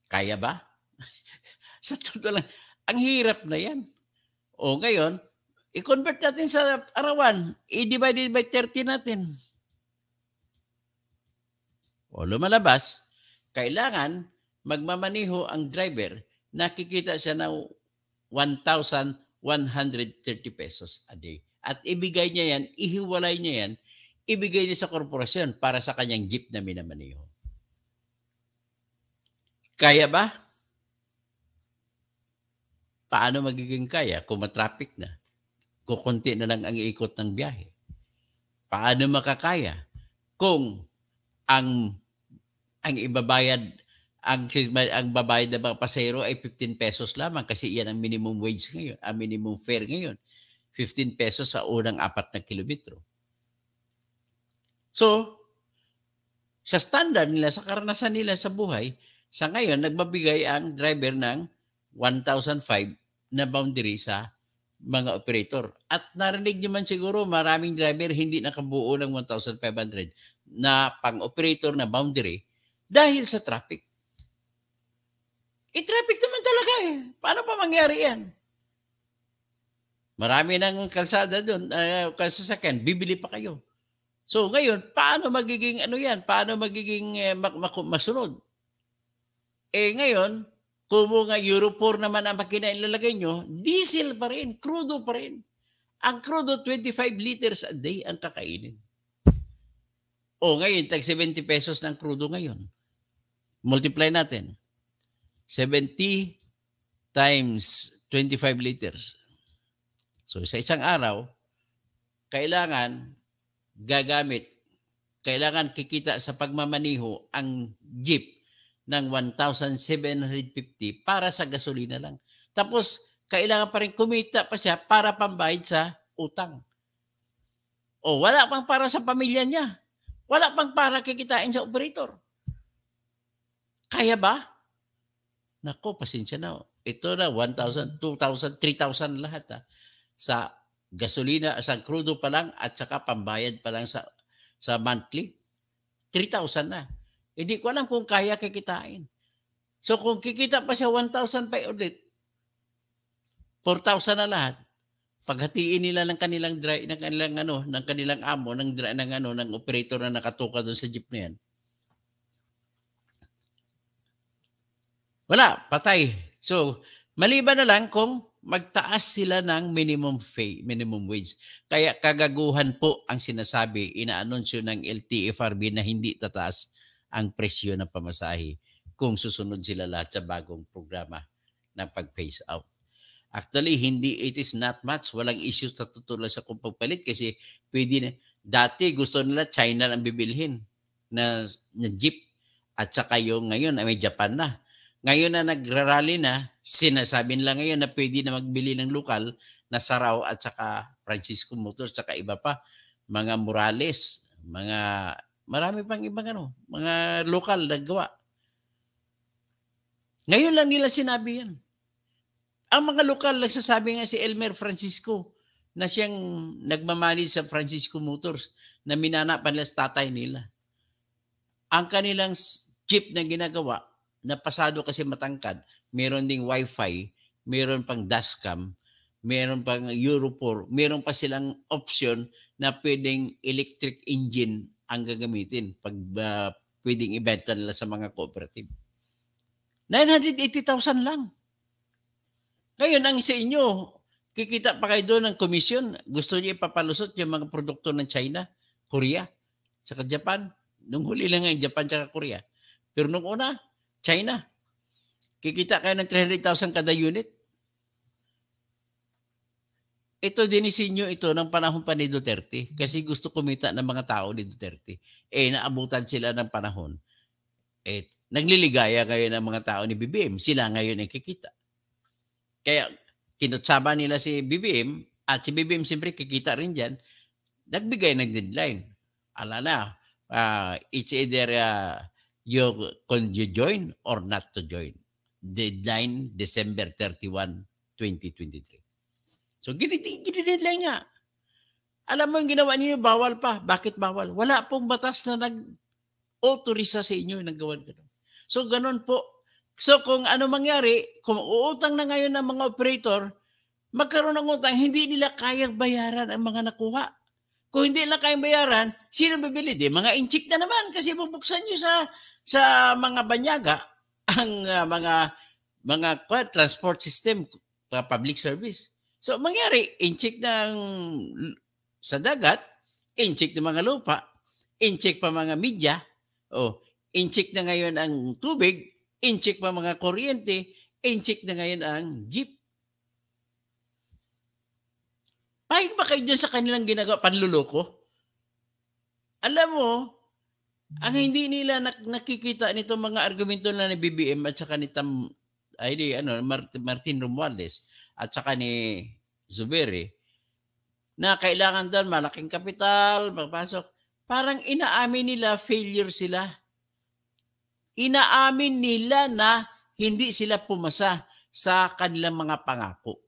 Kaya ba? sa totoo lang, ang hirap na yan. O ngayon, i-convert natin sa arawan, i-divide by 30 natin. O lumalabas, kailangan magmamaniho ang driver, nakikita siya na 1,130 pesos a day at ibigay niya yan, ihiwalay niya yan, ibigay niya sa korporasyon para sa kanyang jeep na minamaneho. Kaya ba? Paano magiging kaya kung matraffic na? Kukunti na lang ang ikot ng biyahe. Paano makakaya kung ang ang ibabayad ang ang babayad ng mga pasahero ay 15 pesos lamang kasi iyan ang minimum wage ngayon, ang minimum fare ngayon. 15 pesos sa unang apat na kilometro. So, sa standard nila, sa karanasan nila sa buhay, sa ngayon, nagbabigay ang driver ng 1,005 na boundary sa mga operator. At narinig nyo man siguro, maraming driver hindi nakabuo ng 1,500 na pang-operator na boundary dahil sa traffic. E traffic naman talaga eh. Paano pa mangyari yan? Marami nang kalsada doon, uh, ah, kalsasakyan, bibili pa kayo. So ngayon, paano magiging ano yan? Paano magiging uh, mak- mak- masunod? Eh ngayon, kung mga Euro 4 naman ang makina ilalagay nyo, diesel pa rin, krudo pa rin. Ang krudo, 25 liters a day ang kakainin. O ngayon, tag 70 pesos ng krudo ngayon. Multiply natin. 70 times 25 liters. So sa isang araw, kailangan gagamit, kailangan kikita sa pagmamaniho ang jeep ng 1,750 para sa gasolina lang. Tapos kailangan pa rin kumita pa siya para pambayad sa utang. O wala pang para sa pamilya niya. Wala pang para kikitain sa operator. Kaya ba? Nako, pasensya na. Ito na, 1,000, 2,000, 3,000 lahat. Ha. Ah sa gasolina, sa krudo pa lang at saka pambayad pa lang sa, sa monthly, 3,000 na. Hindi ko alam kung kaya kikitain. So kung kikita pa siya 1,000 pa ulit, 4,000 na lahat. Paghatiin nila ng kanilang dry, ng kanilang ano, ng kanilang amo, ng dry, ng ano, ng operator na nakatuka doon sa jeep na yan. Wala, patay. So, maliban na lang kung magtaas sila ng minimum pay, minimum wage. Kaya kagaguhan po ang sinasabi, inaanunsyo ng LTFRB na hindi tataas ang presyo ng pamasahe kung susunod sila lahat sa bagong programa ng pag-phase out. Actually, hindi, it is not much. Walang issue sa tutulad sa kung pagpalit kasi pwede na, dati gusto nila China ang bibilhin na, na jeep at saka yung ngayon ay may Japan na. Ngayon na nagrarally na, Sinasabi nila ngayon na pwede na magbili ng lokal na Sarao at saka Francisco Motors saka iba pa, mga Morales, mga marami pang ibang ano, mga lokal na gawa. Ngayon lang nila sinabi yan. Ang mga lokal, nagsasabi nga si Elmer Francisco na siyang nagmamanage sa Francisco Motors na minana pa nila sa tatay nila. Ang kanilang jeep na ginagawa, na pasado kasi matangkad, meron ding wifi, meron pang dashcam, meron pang Euro 4, meron pa silang option na pwedeng electric engine ang gagamitin pag uh, pwedeng ibenta nila sa mga cooperative. 980,000 lang. Ngayon, ang sa inyo, kikita pa kayo doon ng komisyon. Gusto niyo ipapalusot yung mga produkto ng China, Korea, saka Japan. Nung huli lang nga Japan saka Korea. Pero nung una, China. Kikita kayo ng 300,000 kada unit. Ito dinisinyo ito ng panahon pa ni Duterte kasi gusto kumita ng mga tao ni Duterte. Eh, naabutan sila ng panahon. Eh, nagliligaya ngayon ng mga tao ni BBM. Sila ngayon ay kikita. Kaya kinutsaba nila si BBM at si BBM siyempre kikita rin dyan. Nagbigay ng deadline. Ala na, uh, it's either uh, you, can you join or not to join deadline December 31, 2023. So, gini-deadline nga. Alam mo yung ginawa niyo bawal pa. Bakit bawal? Wala pong batas na nag authorize sa inyo ng gawan ganun. So, ganun po. So, kung ano mangyari, kung uutang na ngayon ng mga operator, magkaroon ng utang, hindi nila kayang bayaran ang mga nakuha. Kung hindi nila kayang bayaran, sino bibili? Di, mga inchik na naman kasi bubuksan nyo sa, sa mga banyaga, ang uh, mga mga uh, transport system public service. So mangyari incheck ng sa dagat, incheck ng mga lupa, incheck pa mga media, oh, incheck na ngayon ang tubig, incheck pa mga kuryente, incheck na ngayon ang jeep. Pahig ba kayo dyan sa kanilang ginagawa panluloko? Alam mo, ang hindi nila nak- nakikita nito mga argumento na ni BBM at saka ni Tam ay di, ano Martin, Martin Romualdez at saka ni Zubiri na kailangan doon malaking kapital, magpasok. Parang inaamin nila failure sila. Inaamin nila na hindi sila pumasa sa kanilang mga pangako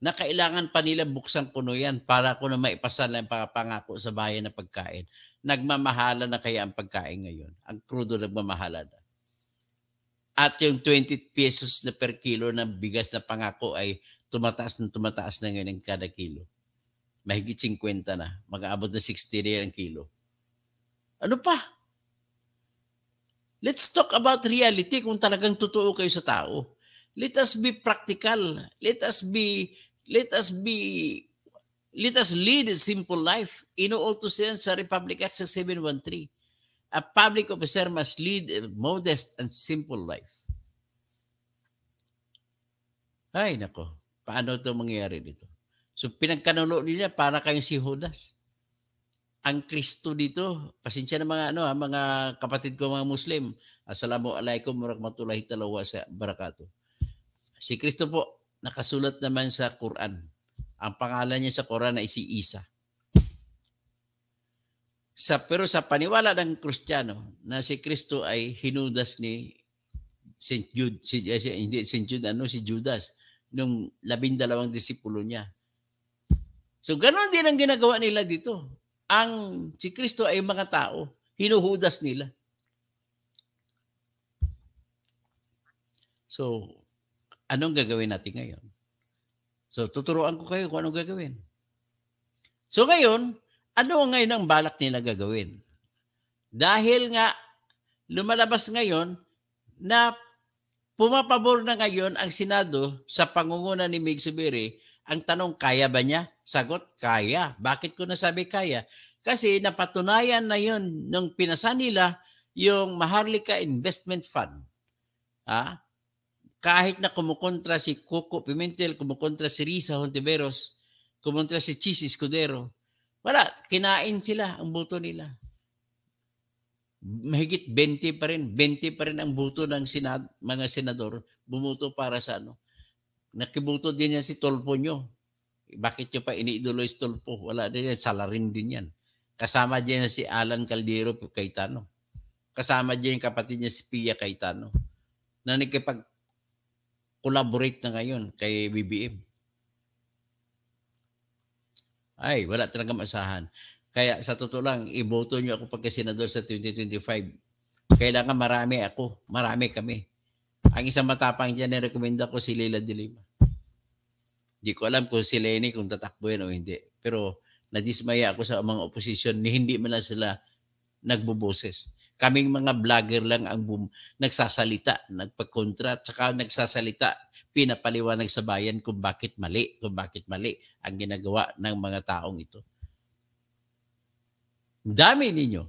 na kailangan pa nila buksan kuno yan para ko na maipasal ang pangako sa bayan na pagkain. Nagmamahala na kaya ang pagkain ngayon. Ang krudo nagmamahala na. At yung 20 pesos na per kilo na bigas na pangako ay tumataas na tumataas na ngayon ang kada kilo. Mahigit 50 na. Mag-aabot na 60 rin ang kilo. Ano pa? Let's talk about reality kung talagang totoo kayo sa tao. Let us be practical. Let us be Let us be let us lead a simple life. in all to yan sa Republic Act 713. A public officer must lead a modest and simple life. Ay, nako. Paano ito mangyayari dito? So pinagkanulo nila para kayong si Judas. Ang Kristo dito, pasensya na mga ano, ha, ah, mga kapatid ko mga Muslim. Assalamu alaikum warahmatullahi wabarakatuh. Si Kristo po nakasulat naman sa Quran. Ang pangalan niya sa Quran ay si Isa. Sa, pero sa paniwala ng Kristiyano na si Kristo ay hinudas ni St. Jude, si, eh, si, hindi St. Jude, ano, si Judas, nung labindalawang disipulo niya. So ganoon din ang ginagawa nila dito. Ang si Kristo ay mga tao, hinuhudas nila. So, anong gagawin natin ngayon? So, tuturuan ko kayo kung anong gagawin. So, ngayon, ano ngayon ang balak nila gagawin? Dahil nga, lumalabas ngayon na pumapabor na ngayon ang Senado sa pangunguna ni Mig Subiri, ang tanong, kaya ba niya? Sagot, kaya. Bakit ko nasabi kaya? Kasi napatunayan na yun nung pinasa nila yung Maharlika Investment Fund. Ha? Ah, kahit na kumukontra si Coco Pimentel, kumukontra si Risa Hontiveros, kumontra si Chis Escudero, wala, kinain sila ang buto nila. Mahigit 20 pa rin, 20 pa rin ang buto ng senad, mga senador bumuto para sa ano. Nakibuto din yan si Tolpo nyo. Bakit nyo pa iniidolo si Tolpo? Wala din yan, salarin din yan. Kasama din si Alan Caldero Cayetano. Kasama din yung kapatid niya si Pia Cayetano na nakipag collaborate na ngayon kay BBM. Ay, wala talaga masahan. Kaya sa totoo lang, iboto nyo ako pagka senador sa 2025. Kailangan marami ako, marami kami. Ang isang matapang dyan, nirekomenda ko si Leila de Lima. Hindi ko alam kung si Lenny kung tatakbuhin o hindi. Pero nadismaya ako sa mga oposisyon ni hindi man lang sila nagbuboses. Kaming mga vlogger lang ang bum- nagsasalita, nagpakontra, tsaka nagsasalita, pinapaliwanag sa bayan kung bakit mali, kung bakit mali ang ginagawa ng mga taong ito. Dami ninyo.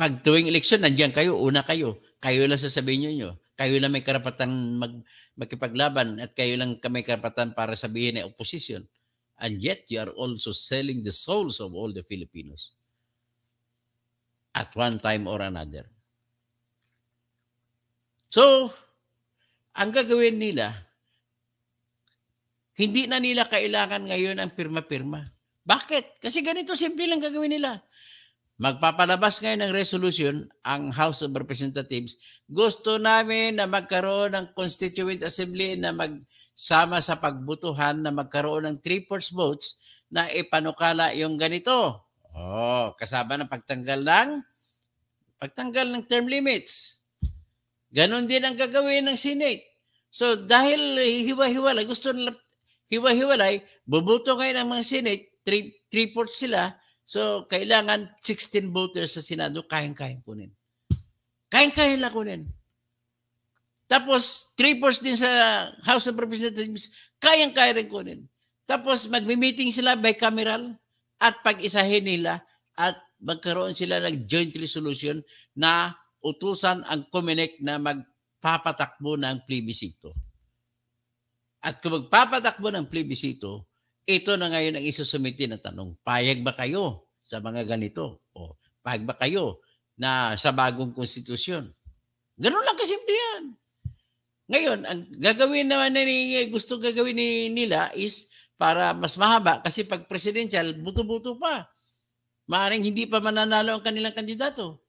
Pag tuwing eleksyon, nandiyan kayo, una kayo. Kayo lang sasabihin nyo, kayo lang may karapatan mag, magkipaglaban at kayo lang may karapatan para sabihin na opposition. And yet, you are also selling the souls of all the Filipinos at one time or another. So, ang gagawin nila, hindi na nila kailangan ngayon ang pirma-pirma. Bakit? Kasi ganito simple lang gagawin nila. Magpapalabas ngayon ng resolution ang House of Representatives. Gusto namin na magkaroon ng Constituent Assembly na magsama sa pagbutuhan na magkaroon ng three-fourths votes na ipanukala yung ganito. Oh, kasama ng pagtanggal ng pagtanggal ng term limits. Ganon din ang gagawin ng Senate. So dahil hiwa-hiwalay, gusto nila hiwa-hiwalay, bubuto kayo ng mga Senate, three, three fourths sila, so kailangan 16 voters sa Senado, kayang-kayang kunin. Kayang-kayang lang kunin. Tapos, three fourths din sa House of Representatives, kayang-kaya rin kunin. Tapos, magmi-meeting sila by bicameral at pag-isahin nila at magkaroon sila ng joint resolution na utusan ang COMELEC na magpapatakbo ng plebisito. At kung magpapatakbo ng plebisito, ito na ngayon ang isusumiti na tanong, payag ba kayo sa mga ganito? O payag ba kayo na sa bagong konstitusyon? Ganun lang kasimple yan. Ngayon, ang gagawin naman na ni, gusto gagawin ni, nila is para mas mahaba kasi pag presidential, buto-buto pa. Maaring hindi pa mananalo ang kanilang kandidato.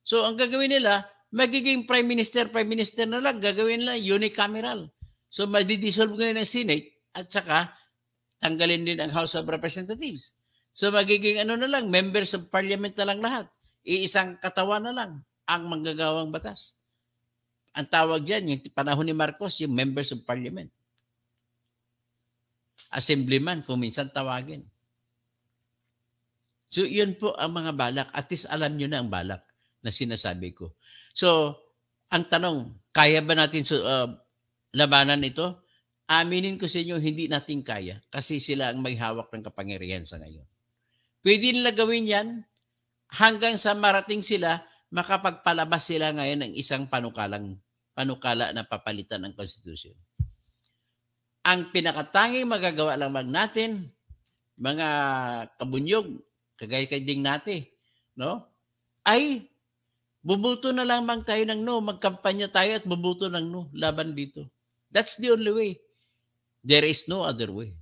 So ang gagawin nila, magiging prime minister, prime minister na lang, gagawin nila unicameral. So madidissolve ngayon ang Senate at saka tanggalin din ang House of Representatives. So magiging ano na lang, members of parliament na lang lahat. Iisang katawan na lang ang manggagawang batas. Ang tawag diyan yung panahon ni Marcos, yung members of parliament assemblyman kung minsan tawagin. So yun po ang mga balak. At least alam nyo na ang balak na sinasabi ko. So ang tanong, kaya ba natin uh, labanan ito? Aminin ko sa inyo, hindi natin kaya kasi sila ang may hawak ng kapangyarihan sa ngayon. Pwede nila gawin yan hanggang sa marating sila, makapagpalabas sila ngayon ng isang panukalang panukala na papalitan ng konstitusyon ang pinakatanging magagawa lamang natin, mga kabunyog, kagaya kay Ding Nati, no? ay bubuto na lamang tayo ng no, magkampanya tayo at bubuto ng no laban dito. That's the only way. There is no other way.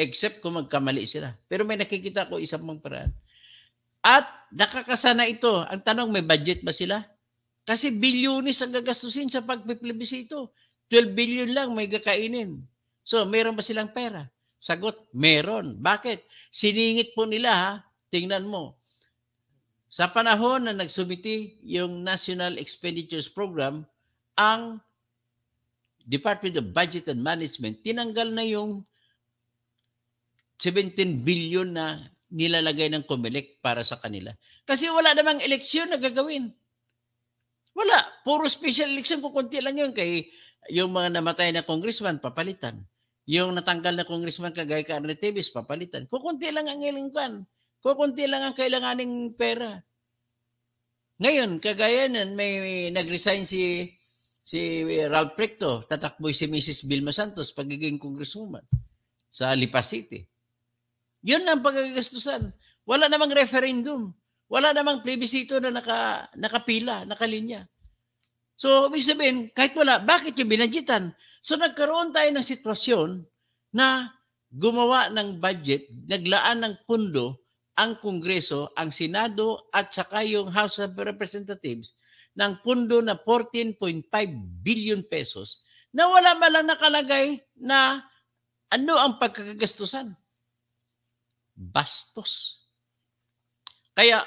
Except kung magkamali sila. Pero may nakikita ko isang pang paraan. At nakakasana ito. Ang tanong, may budget ba sila? Kasi bilyonis ang gagastusin sa pagpiplebisito. 12 billion lang may kakainin. So, meron ba silang pera? Sagot, meron. Bakit? Siningit po nila ha. Tingnan mo. Sa panahon na nagsumiti yung National Expenditures Program, ang Department of Budget and Management tinanggal na yung 17 billion na nilalagay ng COMELEC para sa kanila. Kasi wala namang eleksyon na gagawin. Wala. Puro special election. Kukunti lang yun kay yung mga namatay na congressman, papalitan. Yung natanggal na congressman kagaya ka Arne Tevis, papalitan. Kukunti lang ang ilingkan. Kukunti lang ang kailanganing pera. Ngayon, kagaya nun, may, may nag-resign si si Ralph Recto, tatakboy si Mrs. Vilma Santos, pagiging congresswoman sa Lipa City. Yun ang pagkagastusan. Wala namang referendum. Wala namang plebisito na naka, nakapila, nakalinya. So, ibig sabihin, kahit wala, bakit yung binadgetan? So, nagkaroon tayo ng sitwasyon na gumawa ng budget, naglaan ng pundo ang Kongreso, ang Senado at saka yung House of Representatives ng pundo na 14.5 billion pesos na wala malang nakalagay na ano ang pagkakagastusan. Bastos. Kaya,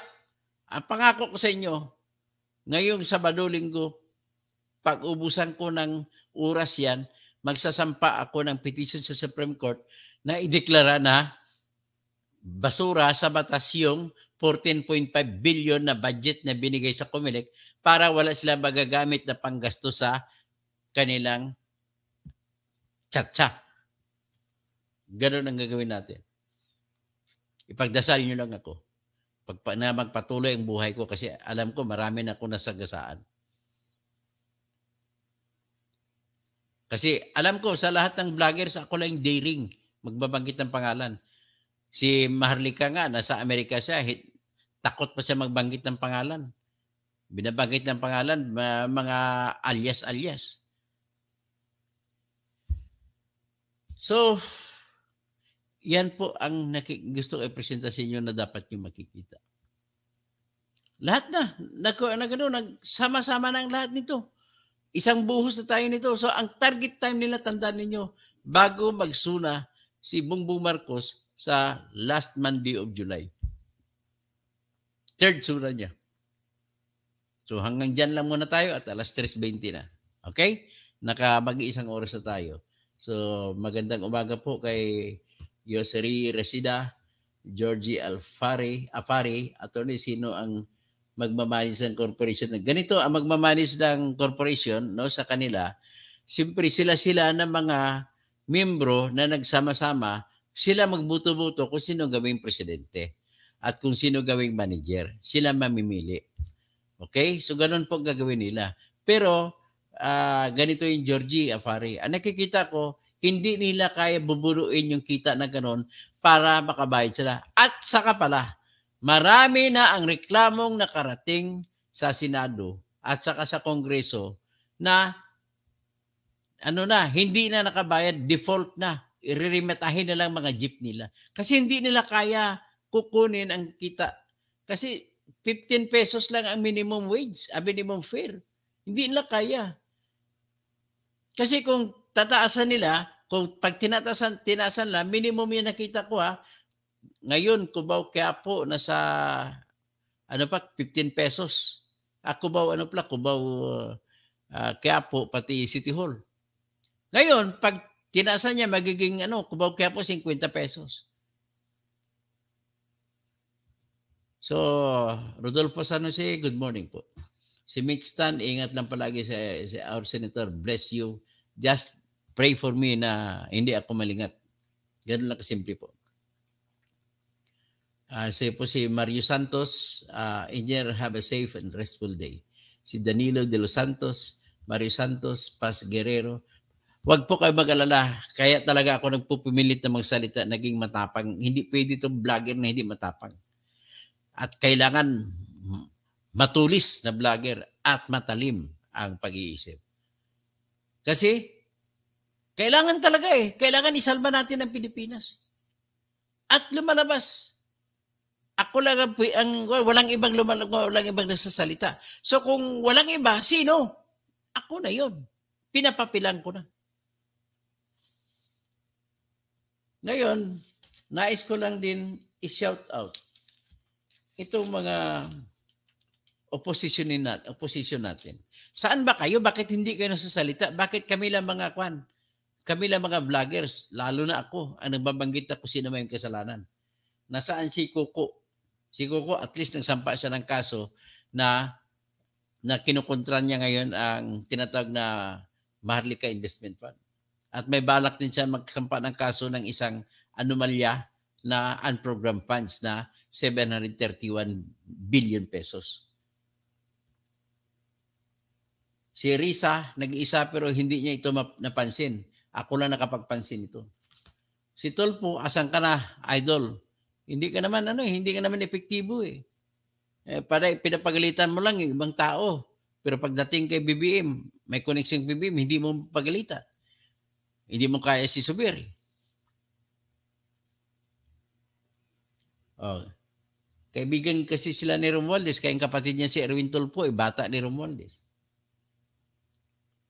ang pangako ko sa inyo, ngayong Sabado Linggo, pag ubusan ko ng oras yan, magsasampa ako ng petition sa Supreme Court na ideklara na basura sa batas yung 14.5 billion na budget na binigay sa Comelec para wala sila magagamit na panggasto sa kanilang tsatsa. Ganun ang gagawin natin. Ipagdasal nyo lang ako. Pag na magpatuloy ang buhay ko kasi alam ko marami na ako nasagasaan. Kasi alam ko sa lahat ng vloggers, ako lang daring magbabanggit ng pangalan. Si Maharlika nga, nasa Amerika siya, hit, takot pa siya magbanggit ng pangalan. Binabanggit ng pangalan, mga alias-alias. So, yan po ang naki- gusto ko i-presenta sa inyo na dapat niyo makikita. Lahat na. Nag, na, ano, nag, sama-sama na ang lahat nito. Isang buhos na tayo nito. So ang target time nila, tandaan ninyo, bago magsuna si Bongbong Marcos sa last Monday of July. Third suna niya. So hanggang dyan lang muna tayo at alas 3.20 na. Okay? Naka mag-iisang oras na tayo. So magandang umaga po kay Yoseri Resida, Georgie Alfari, Afari, Attorney Sino ang magmamanis ng corporation. Ganito ang magmamanis ng corporation no sa kanila, siyempre sila sila ng mga miyembro na nagsama-sama, sila magbuto-buto kung sino gawing presidente at kung sino gawing manager. Sila mamimili. Okay? So ganun po gagawin nila. Pero uh, ganito yung Georgie Afari. Ang nakikita ko, hindi nila kaya buburuin yung kita na ganun para makabayad sila. At saka pala, Marami na ang reklamong nakarating sa Senado at saka sa Kongreso na ano na, hindi na nakabayad, default na. Irerimetahin na lang mga jeep nila. Kasi hindi nila kaya kukunin ang kita. Kasi 15 pesos lang ang minimum wage, ang minimum fare. Hindi nila kaya. Kasi kung tataasan nila, kung pag tinataasan, tinasan lang, minimum yung nakita ko ha, ngayon, Cubao Quiapo, nasa ano pa, 15 pesos. Ah, Cubao, ano pala, Cubao uh, ah, Quiapo, pati City Hall. Ngayon, pag tinasa niya, magiging ano, Cubao Quiapo, 50 pesos. So, Rodolfo Sanusi, good morning po. Si Mitch Tan, ingat lang palagi sa, sa our senator. Bless you. Just pray for me na hindi ako malingat. Ganun lang kasimple po. Uh, say po si Mario Santos, uh, Engineer, have a safe and restful day. Si Danilo De Los Santos, Mario Santos, Paz Guerrero. Huwag po kayo mag-alala. Kaya talaga ako nagpupumilit na magsalita, naging matapang. Hindi pwede itong vlogger na hindi matapang. At kailangan matulis na vlogger at matalim ang pag-iisip. Kasi kailangan talaga eh. Kailangan isalba natin ang Pilipinas. At lumalabas ako lang ang, ang walang ibang lumalag, walang ibang nagsasalita. So kung walang iba, sino? Ako na yon. Pinapapilang ko na. Ngayon, nais ko lang din i-shout out itong mga opposition natin, opposition natin. Saan ba kayo? Bakit hindi kayo nasasalita? Bakit kami lang mga kwan? Kami lang mga vloggers, lalo na ako, ang nagbabanggit ako sino may kasalanan. Nasaan si Kuko? Siguro ko at least nagsampa siya ng kaso na na kinukontra niya ngayon ang tinatawag na Maharlika Investment Fund. At may balak din siya magsampa ng kaso ng isang anomalya na unprogrammed funds na 731 billion pesos. Si Risa, nag-iisa pero hindi niya ito napansin. Ako lang nakapagpansin ito. Si Tolpo, asan ka na, idol? Hindi ka naman ano, eh, hindi ka naman epektibo eh. eh para pinapagalitan mo lang ibang tao. Pero pagdating kay BBM, may connection BBM, hindi mo pagalitan. Hindi mo kaya si Subir. Eh. Oh. Kaibigan kasi sila ni Romualdez, kaya kapatid niya si Erwin Tulfo, eh, bata ni Romualdez.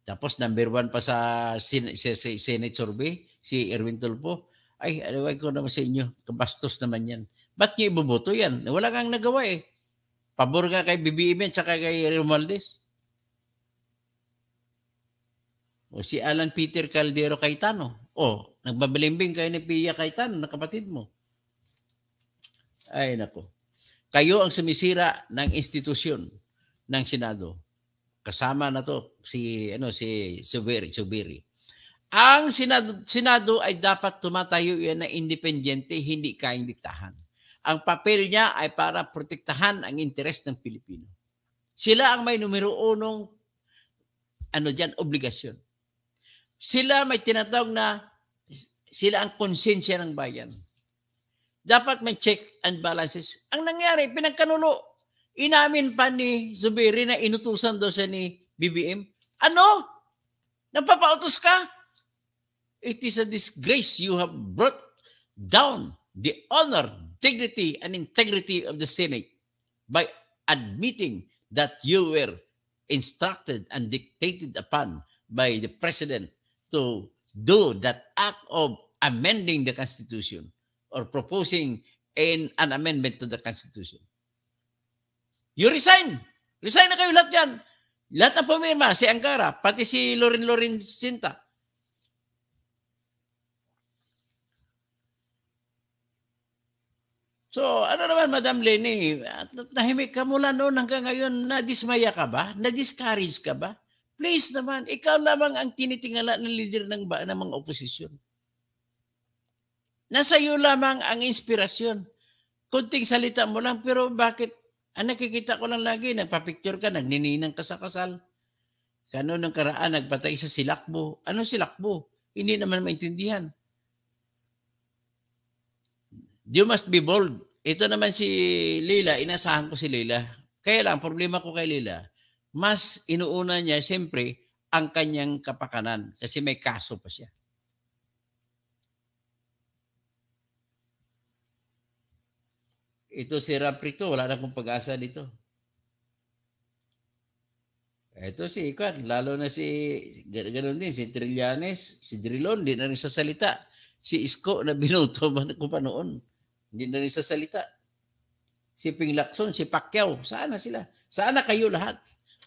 Tapos number one pa sa Senate survey, si Erwin Tulfo. Ay, anyway ko naman sa inyo, kabastos naman yan. Ba't nyo iboboto yan? Wala kang nagawa eh. Pabor ka kay BBM at saka kay Romualdez. O si Alan Peter Caldero Caetano. O, nagbabalimbing kayo ni Pia Caetano na kapatid mo. Ay, nako. Kayo ang sumisira ng institusyon ng Senado. Kasama na to si ano si Severi, Severi. Ang Senado, Senado ay dapat tumatayo yan na independyente, hindi kayang diktahan. Ang papel niya ay para protektahan ang interes ng Pilipino. Sila ang may numero unong ano diyan obligasyon. Sila may tinatawag na sila ang konsensya ng bayan. Dapat may check and balances. Ang nangyari, pinagkanulo. Inamin pa ni Zubiri na inutusan daw siya ni BBM. Ano? Napapautos ka? It is a disgrace. You have brought down the honor, dignity, and integrity of the Senate by admitting that you were instructed and dictated upon by the President to do that act of amending the Constitution or proposing in an amendment to the Constitution. You resign. Resign na kayo lahat yan. Lahat ng pumirma, si Angkara, pati si Lorin Lorin Sinta. So, ano naman, Madam Lenny, tahimik ka mula noon hanggang ngayon, nadismaya ka ba? Na-discourage ka ba? Please naman, ikaw lamang ang tinitingala ng leader ng, ba, ng mga oposisyon. Nasa iyo lamang ang inspirasyon. Kunting salita mo lang, pero bakit? Ang ah, nakikita ko lang lagi, nagpa-picture ka, nagnininang ka sa kasal. Kano ng karaan, nagpatay sa silakbo. Ano silakbo? Hindi naman maintindihan. You must be bold. Ito naman si Leila, inasahan ko si Leila. Kaya lang, problema ko kay Leila, mas inuuna niya siyempre ang kanyang kapakanan kasi may kaso pa siya. Ito si Raprito, wala na akong pag-asa dito. Ito si Ikan, lalo na si, ganoon din, si Trillanes, si Drilon, din na rin sasalita. Si Isko na binuto ko pa noon. Hindi na rin sa salita. Si Ping Lacson, si Pacquiao, saan na sila? Saan na kayo lahat?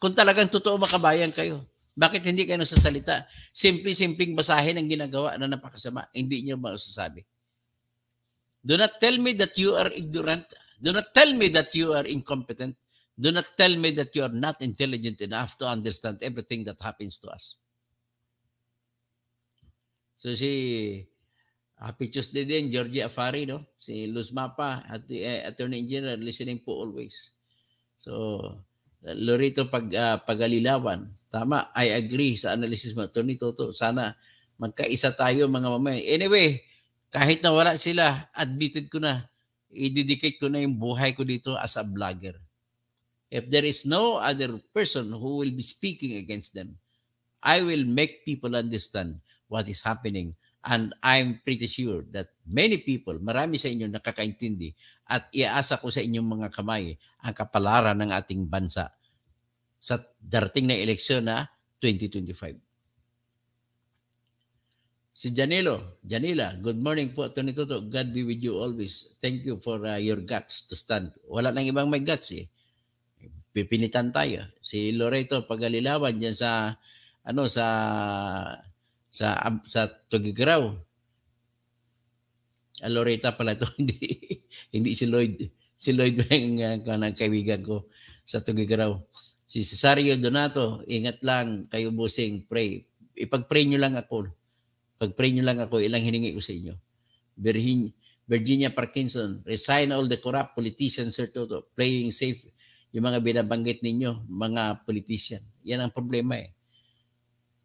Kung talagang totoo makabayan kayo, bakit hindi kayo nasasalita? Simple-simpleng basahin ang ginagawa na napakasama. Hindi nyo masasabi. Do not tell me that you are ignorant. Do not tell me that you are incompetent. Do not tell me that you are not intelligent enough to understand everything that happens to us. So si Happy Tuesday din, Georgie Afari, no? si Luz Mapa, at, eh, Attorney General, listening po always. So, Lorito pag, uh, pagalilawan. Tama, I agree sa analysis mo, Attorney Toto. Sana magkaisa tayo mga mamay. Anyway, kahit na wala sila, admitted ko na, i-dedicate ko na yung buhay ko dito as a vlogger. If there is no other person who will be speaking against them, I will make people understand what is happening And I'm pretty sure that many people, marami sa inyo nakakaintindi at iaasa ko sa inyong mga kamay ang kapalaran ng ating bansa sa darating na eleksyon na 2025. Si Janilo, Janila, good morning po, Tony Toto. God be with you always. Thank you for uh, your guts to stand. Wala nang ibang may guts eh. Pipilitan tayo. Si Loreto Pagalilawan dyan sa, ano, sa sa sa Tugigaraw. Aloreta pala to hindi hindi si Lloyd. Si Lloyd ang uh, kaibigan ko sa Tugigaraw. Si Cesario Donato, ingat lang kayo busing, pray. Ipag-pray nyo lang ako. Pag-pray nyo lang ako, ilang hiningi ko sa inyo. Virginia, Virginia Parkinson, resign all the corrupt politicians, Sir Toto, playing safe. Yung mga binabanggit ninyo, mga politician. Yan ang problema eh.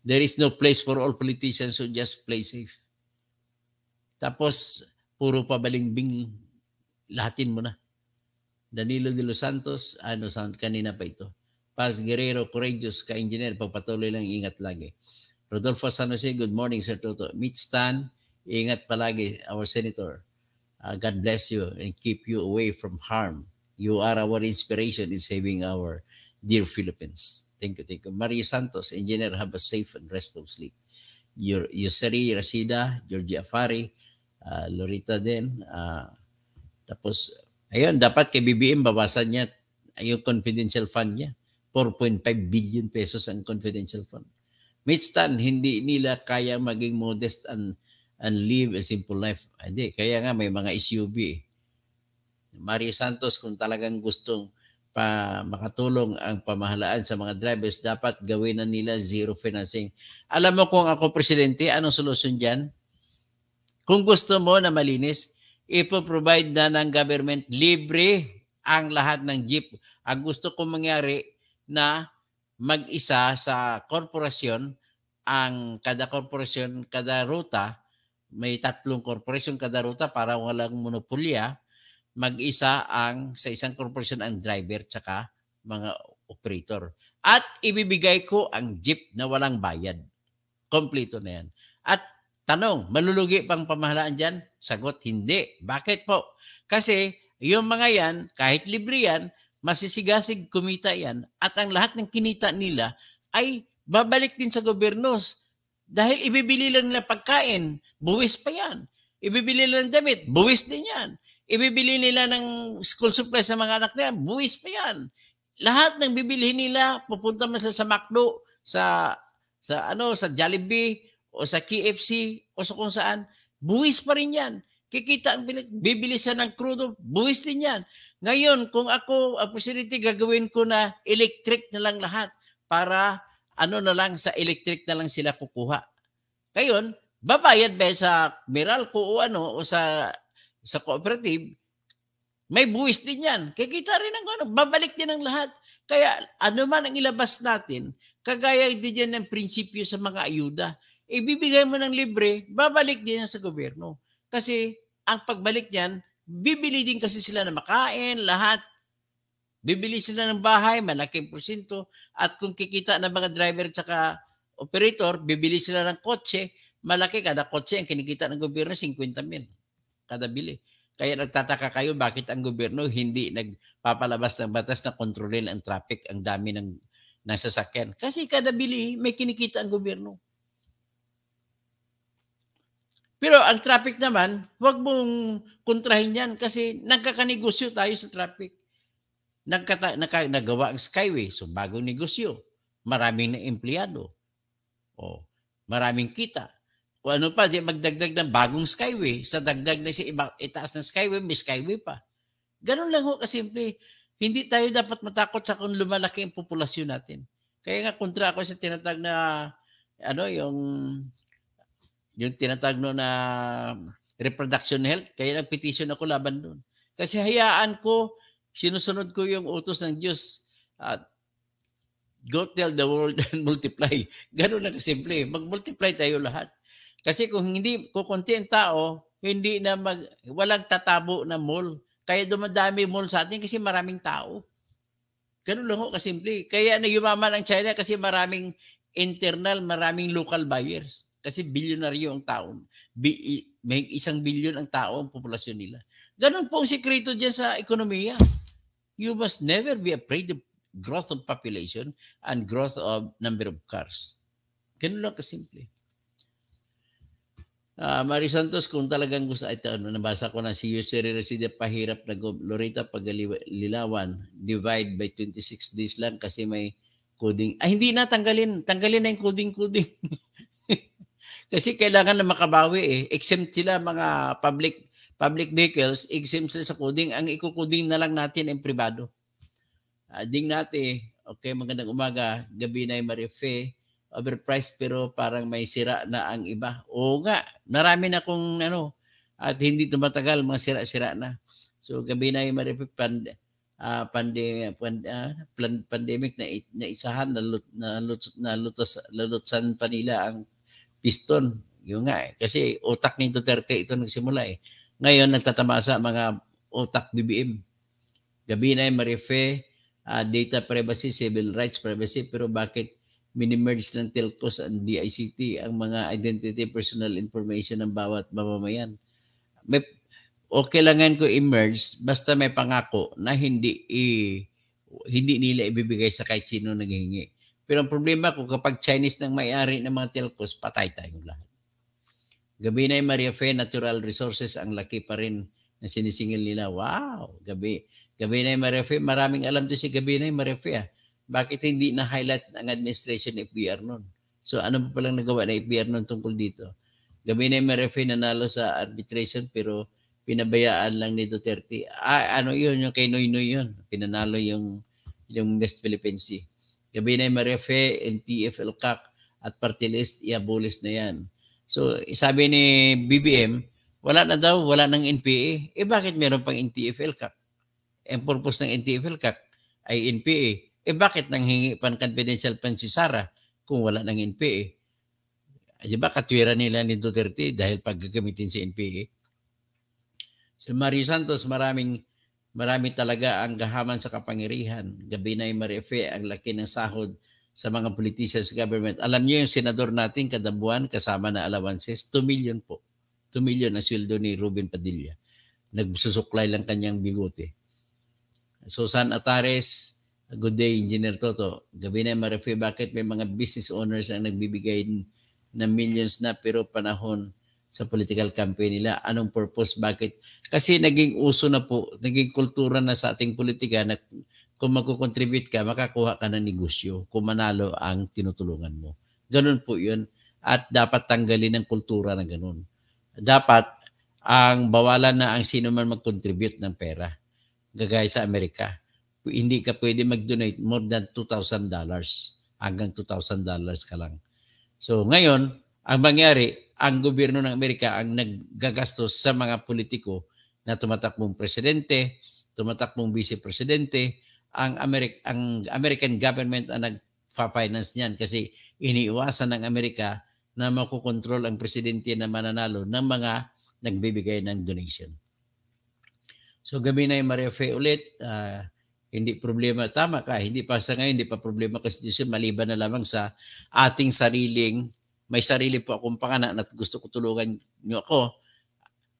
There is no place for all politicians so just play safe. Tapos, puro pabalingbing lahatin mo na. Danilo de los Santos, ano, kanina pa ito. Paz Guerrero, courageous ka engineer, pagpatuloy lang, ingat lagi. Rodolfo San Jose, good morning, Sir Toto. Mitch Tan, ingat palagi, our senator. Uh, God bless you and keep you away from harm. You are our inspiration in saving our Dear Philippines. Thank you, thank you. Maria Santos, engineer, have a safe and restful sleep. Your Yoseri Rasida, Georgie Afari, uh, Lorita din. Uh, tapos, ayun, dapat kay BBM babasa niya yung confidential fund niya. 4.5 billion pesos ang confidential fund. Midstan, hindi nila kaya maging modest and, and live a simple life. Hindi, kaya nga may mga SUV. Mario Santos, kung talagang gustong pa makatulong ang pamahalaan sa mga drivers, dapat gawin na nila zero financing. Alam mo kung ako presidente, anong solusyon dyan? Kung gusto mo na malinis, ipoprovide na ng government libre ang lahat ng jeep. Ang gusto kong mangyari na mag-isa sa korporasyon, ang kada korporasyon, kada ruta, may tatlong korporasyon kada ruta para walang monopolya, mag-isa ang sa isang corporation ang driver tsaka mga operator. At ibibigay ko ang jeep na walang bayad. Kompleto na yan. At tanong, malulugi pang pamahalaan dyan? Sagot, hindi. Bakit po? Kasi yung mga yan, kahit libre yan, masisigasig kumita yan at ang lahat ng kinita nila ay babalik din sa gobyernos dahil ibibili lang nila pagkain, buwis pa yan. Ibibili lang damit, buwis din yan ibibili nila ng school supplies sa mga anak nila, buwis pa yan. Lahat ng bibilihin nila, pupunta man sa McDo, sa sa ano, sa Jollibee o sa KFC o sa kung saan, buwis pa rin yan. Kikita ang bibili siya ng krudo, buwis din yan. Ngayon, kung ako, ang possibility, gagawin ko na electric na lang lahat para ano na lang sa electric na lang sila kukuha. Ngayon, babayad ba sa Meralco o ano o sa sa cooperative, may buwis din yan. Kikita rin ang ano, babalik din ang lahat. Kaya ano man ang ilabas natin, kagaya din yan ng prinsipyo sa mga ayuda. Ibibigay mo ng libre, babalik din yan sa gobyerno. Kasi ang pagbalik niyan, bibili din kasi sila ng makain, lahat. Bibili sila ng bahay, malaking porsinto. At kung kikita ng mga driver at saka operator, bibili sila ng kotse, malaki kada kotse ang kinikita ng gobyerno, 50 mil kada bili. Kaya nagtataka kayo bakit ang gobyerno hindi nagpapalabas ng batas na kontrolin ang traffic, ang dami ng, ng Kasi kada bili may kinikita ang gobyerno. Pero ang traffic naman, huwag mong kontrahin yan kasi nagkakanegosyo tayo sa traffic. Nagkata, naka, nagawa ang skyway, so bagong negosyo. Maraming na empleyado. O, maraming kita ano pa, di magdagdag ng bagong skyway. Sa dagdag na si iba, itaas ng skyway, may skyway pa. Ganun lang ho kasimple. Hindi tayo dapat matakot sa kung lumalaki ang populasyon natin. Kaya nga kontra ako sa tinatag na ano yung yung tinatag no na reproduction health. Kaya nagpetition ako laban doon. Kasi hayaan ko, sinusunod ko yung utos ng Diyos at go tell the world and multiply. Ganun lang kasimple. Mag-multiply tayo lahat. Kasi kung hindi kukunti ang tao, hindi na mag, walang tatabo na mall. Kaya dumadami mall sa atin kasi maraming tao. Ganun lang ho, kasimple. Kaya nagyumaman ano, ang China kasi maraming internal, maraming local buyers. Kasi bilyonaryo ang tao. Bi- may isang bilyon ang tao ang populasyon nila. Ganun po ang sikreto dyan sa ekonomiya. You must never be afraid of growth of population and growth of number of cars. Ganun lang kasimple. Uh, Mari Santos, kung talagang gusto, ito, ano, nabasa ko na si Yuseri Reside, pahirap na Lorita Pagalilawan, divide by 26 days lang kasi may coding. Ah, hindi na, tanggalin. Tanggalin na yung coding-coding. kasi kailangan na makabawi eh. Exempt sila mga public public vehicles, exempt sila sa coding. Ang iko-coding na lang natin ay privado. Uh, ah, ding natin, okay, magandang umaga. Gabi na yung Marife overpriced pero parang may sira na ang iba. Oo nga, marami na kung ano at hindi tumatagal mga sira-sira na. So gabi na yung maripit pand, uh, ah, pandem, pand, uh, pandemic na, na isahan na, lut, na, lut, na lutas, lulutsan pa nila ang piston. Yung nga eh. Kasi utak ni Duterte ito nagsimula eh. Ngayon nagtatamasa mga utak BBM. Gabi na yung marife, uh, ah, data privacy, civil rights privacy, pero bakit minimerge ng telcos and DICT ang mga identity personal information ng bawat mamamayan. May, o kailangan ko i-merge basta may pangako na hindi i, hindi nila ibibigay sa kahit sino naghihingi. Pero ang problema ko kapag Chinese nang may-ari ng mga telcos, patay tayong lahat. Gabi na yung Maria Fe Natural Resources, ang laki pa rin na sinisingil nila. Wow! Gabi. Gabi na yung Maria Fe. Maraming alam to si Gabi na yung Maria Fe. Ah bakit hindi na-highlight ang administration ng FBR noon? So ano pa palang nagawa ng na FBR noon tungkol dito? Gabi na yung referee nanalo sa arbitration pero pinabayaan lang ni Duterte. Ah, ano yun? Yung kay Noy Noy yun. Pinanalo yung, yung West Philippine Sea. Gabi na yung Marefe, NTF, LCAC at party list, i-abolish na yan. So sabi ni BBM, wala na daw, wala ng NPA. Eh bakit meron pang NTF, LCAC? Ang purpose ng NTF, LCAC ay NPA. Eh bakit nanghingi pa ng confidential pan si Sara kung wala nang NPA? Ah, di ba katwira nila ni Duterte dahil paggagamitin si NPA? Si Mario Santos, maraming marami talaga ang gahaman sa kapangirihan. Gabi na yung Marife, ang laki ng sahod sa mga politicians government. Alam niyo yung senador natin kada buwan kasama na allowances, 2 million po. 2 million ang sweldo ni Ruben Padilla. Nagsusuklay lang kanyang bigote. Susan Atares, Good day, Engineer Toto. Gabi na Marafi, bakit may mga business owners ang nagbibigay na millions na pero panahon sa political campaign nila? Anong purpose? Bakit? Kasi naging uso na po, naging kultura na sa ating politika na kung magkukontribute ka, makakuha ka ng negosyo kung manalo ang tinutulungan mo. Ganun po yun. At dapat tanggalin ang kultura na ganun. Dapat ang bawalan na ang sino man mag-contribute ng pera. Gagaya sa Amerika hindi ka pwede mag-donate more than $2,000. Hanggang $2,000 ka lang. So ngayon, ang mangyari, ang gobyerno ng Amerika ang naggagastos sa mga politiko na tumatakbong presidente, tumatakbong vice-presidente, ang, Ameri- ang American government ang nagpa-finance niyan kasi iniiwasan ng Amerika na makukontrol ang presidente na mananalo ng mga nagbibigay ng donation. So gabi na yung Maria Fe ulit. Uh, hindi problema, tama ka, hindi pa sa ngayon, hindi pa problema konstitusyon, maliban na lamang sa ating sariling, may sarili po akong panganak at gusto ko tulungan niyo ako,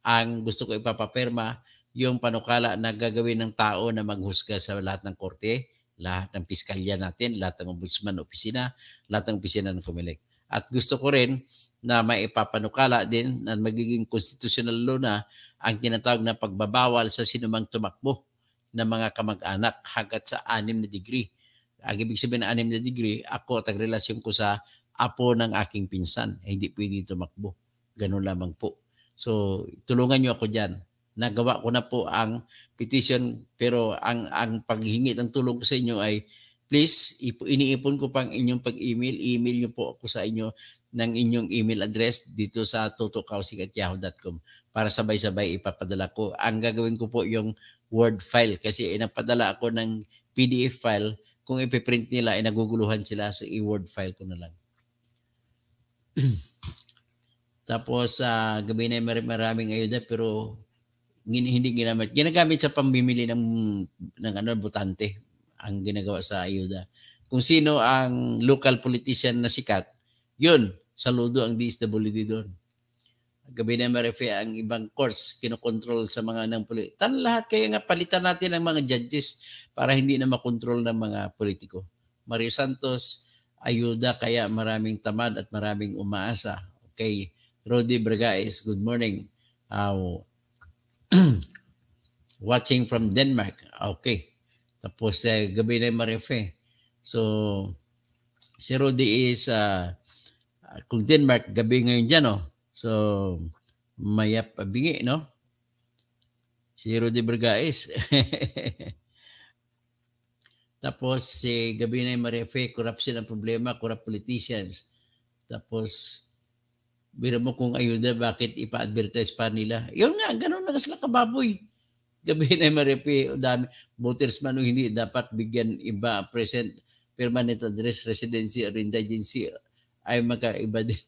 ang gusto ko ipapaperma, yung panukala na gagawin ng tao na maghusga sa lahat ng korte, lahat ng piskalya natin, lahat ng ombudsman opisina, lahat ng opisina ng Comelec. At gusto ko rin na maipapanukala din na magiging constitutional law na ang tinatawag na pagbabawal sa sinumang tumakbo ng mga kamag-anak hanggat sa 6 na degree. Ang ibig sabihin na 6 na degree, ako at relasyon ko sa apo ng aking pinsan. Eh, hindi pwede tumakbo. Ganun lamang po. So, tulungan niyo ako diyan. Nagawa ko na po ang petition pero ang ang paghingi ng tulong ko sa inyo ay please iniipon ko pang inyong pag-email. Email niyo po ako sa inyo ng inyong email address dito sa totokausik.yahoo.com para sabay-sabay ipapadala ko. Ang gagawin ko po yung Word file kasi inapadala ako ng PDF file. Kung ipiprint nila, inaguguluhan sila sa so i-Word file ko na lang. Tapos sa uh, gabi na mar- maraming ayuda pero hindi ginamit. Ginagamit sa pambimili ng ng ano butante ang ginagawa sa ayuda. Kung sino ang local politician na sikat, yun, saludo ang DSWD doon. Gabi na marefe ang ibang course kinokontrol sa mga ng puli. Tan lahat kaya nga palitan natin ang mga judges para hindi na makontrol ng mga politiko. Mario Santos, ayuda kaya maraming tamad at maraming umaasa. Okay. Rodi Bragais, good morning. Uh, watching from Denmark. Okay. Tapos eh, gabi na marefe. So, si Rodi is uh, kung Denmark, gabi ngayon dyan, no? Oh. So, mayap pabingi, no? Si Rudy Bergais. Tapos si gabi na yung Maria Fe, corruption ang problema, corrupt politicians. Tapos, biro mo kung ayun ayuda, bakit ipa-advertise pa nila? Yun nga, ganun na sila kababoy. Gabi na yung Maria Fe, dami. Voters man o hindi, dapat bigyan iba present permanent address, residency, or indigency ay magkaiba din.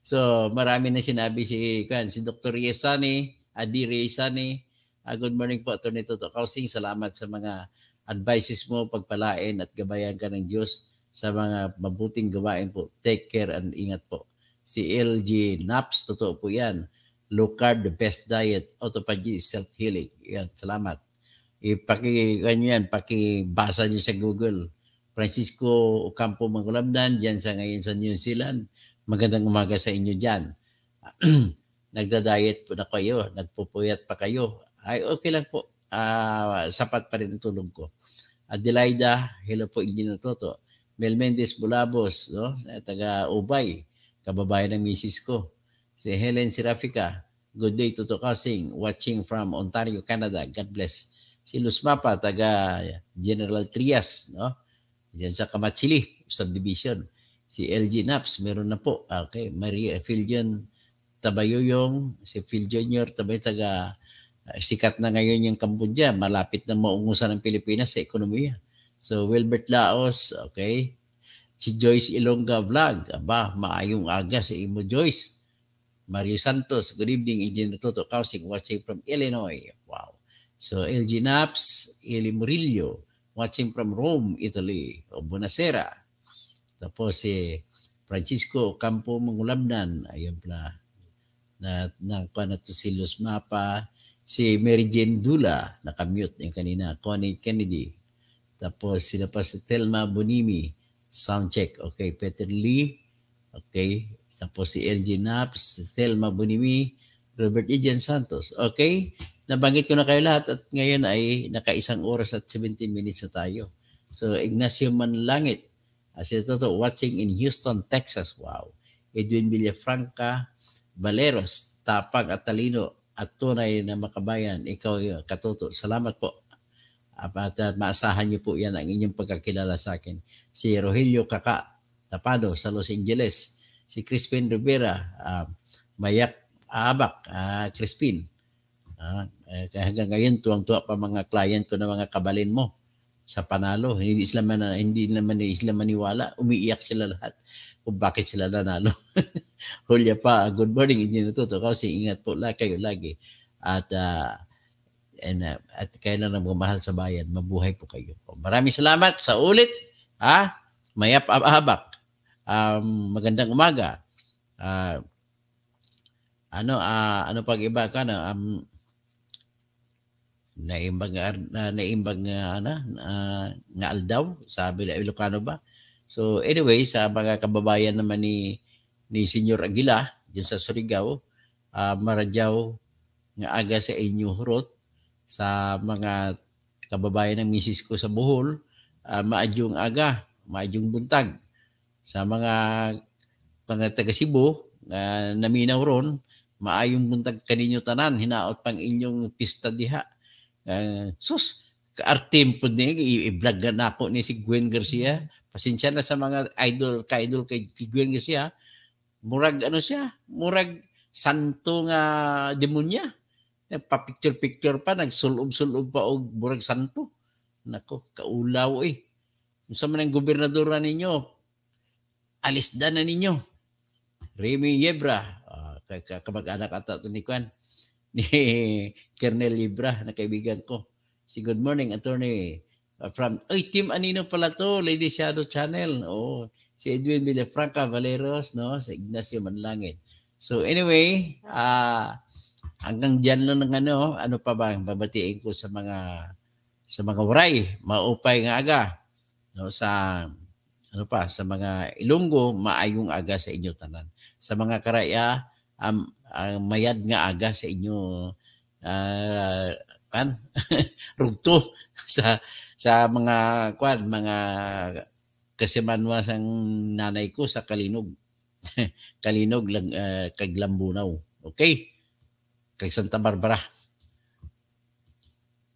So, marami na sinabi si kan si Dr. Riesani, Adi Riesani. Uh, ah, good morning po Attorney Toto Kausing. Salamat sa mga advices mo, pagpalain at gabayan ka ng Diyos sa mga mabuting gawain po. Take care and ingat po. Si LG Naps, totoo po yan. Low carb, the best diet. Autophagy, self-healing. Yan, salamat. Ipaki, ganyan, yan, pakibasa niyo sa Google Francisco Ocampo Mangulabdan dyan sa ngayon sa New Zealand. Magandang umaga sa inyo dyan. Nagda-diet po na kayo, nagpupuyat pa kayo. Ay okay lang po, uh, sapat pa rin ang tulog ko. Adelaida, hello po Engineer Toto. Mel Mendez Bulabos, no? taga Ubay, kababayan ng misis ko. Si Helen Sirafika, good day to Kasing, watching from Ontario, Canada. God bless. Si Luz Mapa, taga General Trias, no? Diyan sa Kamatsili subdivision. Si LG Naps, meron na po. Okay, ah, Maria Filjan Tabayoyong, si Phil Jr. Tabay taga ah, sikat na ngayon yung Cambodia, malapit na maungusan ng Pilipinas sa ekonomiya. So Wilbert Laos, okay. Si Joyce Ilonga Vlog, aba, maayong aga sa si imo Joyce. Mario Santos, good evening, Engineer Toto Kausing, watching from Illinois. Wow. So LG Naps, Eli Murillo, watching from Rome, Italy, o Bonacera. Tapos si Francisco Campo Mangulabnan, ayun pala, na, na, na, na si Luz Mapa, si Mary Jane Dula, nakamute yung kanina, Connie Kennedy. Tapos sila pa si Telma Bonimi, soundcheck. Okay, Peter Lee, okay. Tapos si LG Naps, si Bonimi, Robert Ejian Santos. Okay? nabanggit ko na kayo lahat at ngayon ay nakaisang oras at 17 minutes na tayo. So Ignacio Manlangit, as ito to, watching in Houston, Texas. Wow. Edwin Villafranca Valeros, tapag at talino at tunay na makabayan. Ikaw, Katoto. Salamat po. At, at maasahan niyo po yan ang inyong pagkakilala sa akin. Si Rogelio Kaka Tapado sa Los Angeles. Si Crispin Rivera, uh, Mayak Abak, uh, ah, Crispin. Uh, eh, hanggang ngayon, tuwang-tuwa pa mga client ko na mga kabalin mo sa panalo. Hindi sila man, hindi naman hindi sila maniwala. Umiiyak sila lahat kung bakit sila nanalo. Hulya pa, good morning, Engineer Toto. Kasi ingat po la kayo lagi. At uh, and, uh, at kailan lang magmahal sa bayan. Mabuhay po kayo. Oh, maraming salamat sa ulit. Ha? Mayap abak. Um, magandang umaga. Uh, ano uh, ano pag iba ka na um, naimbang ah, na naimbang ano, na, na, uh, nga aldaw sa Ilocano ba so anyway sa mga kababayan naman ni ni Senyor Aguila diyan sa Surigao uh, maradyaw nga aga sa inyo hurot sa mga kababayan ng misis ko sa Bohol uh, ah, maadyong aga maadyong buntag sa mga mga taga Cebu uh, naminaw ron maayong buntag kaninyo tanan hinaot pang inyong pista diha Uh, sus, kaartim po ni, i-vlog na ako ni si Gwen Garcia. Pasensya na sa mga idol, ka-idol kay Gwen Garcia. Murag ano siya? Murag santo nga demonya. Nagpa-picture-picture pa, nagsulob-sulob pa og murag santo. Nako, kaulaw eh. Sa man ang gobernadora ninyo, alis da na ninyo. Remy Yebra, uh, kamag-anak ata ito ni Kwan ni Colonel Libra na kaibigan ko. Si good morning, attorney. Uh, from, oy, Team Anino pala to, Lady Shadow Channel. Oh, si Edwin Villafranca Valeros, no? Si Ignacio Manlangit. So anyway, uh, hanggang diyan lang ng ano, ano pa ba, babatiin ko sa mga sa mga waray, maupay nga aga. No, sa ano pa, sa mga Ilonggo, maayong aga sa inyo tanan. Sa mga Karaya, um, uh, mayad nga aga sa inyo uh, kan rugto sa sa mga kwan mga kasimanwa sang nanay ko sa Kalinog Kalinog lang uh, ah, kag Lambunaw okay kay Santa Barbara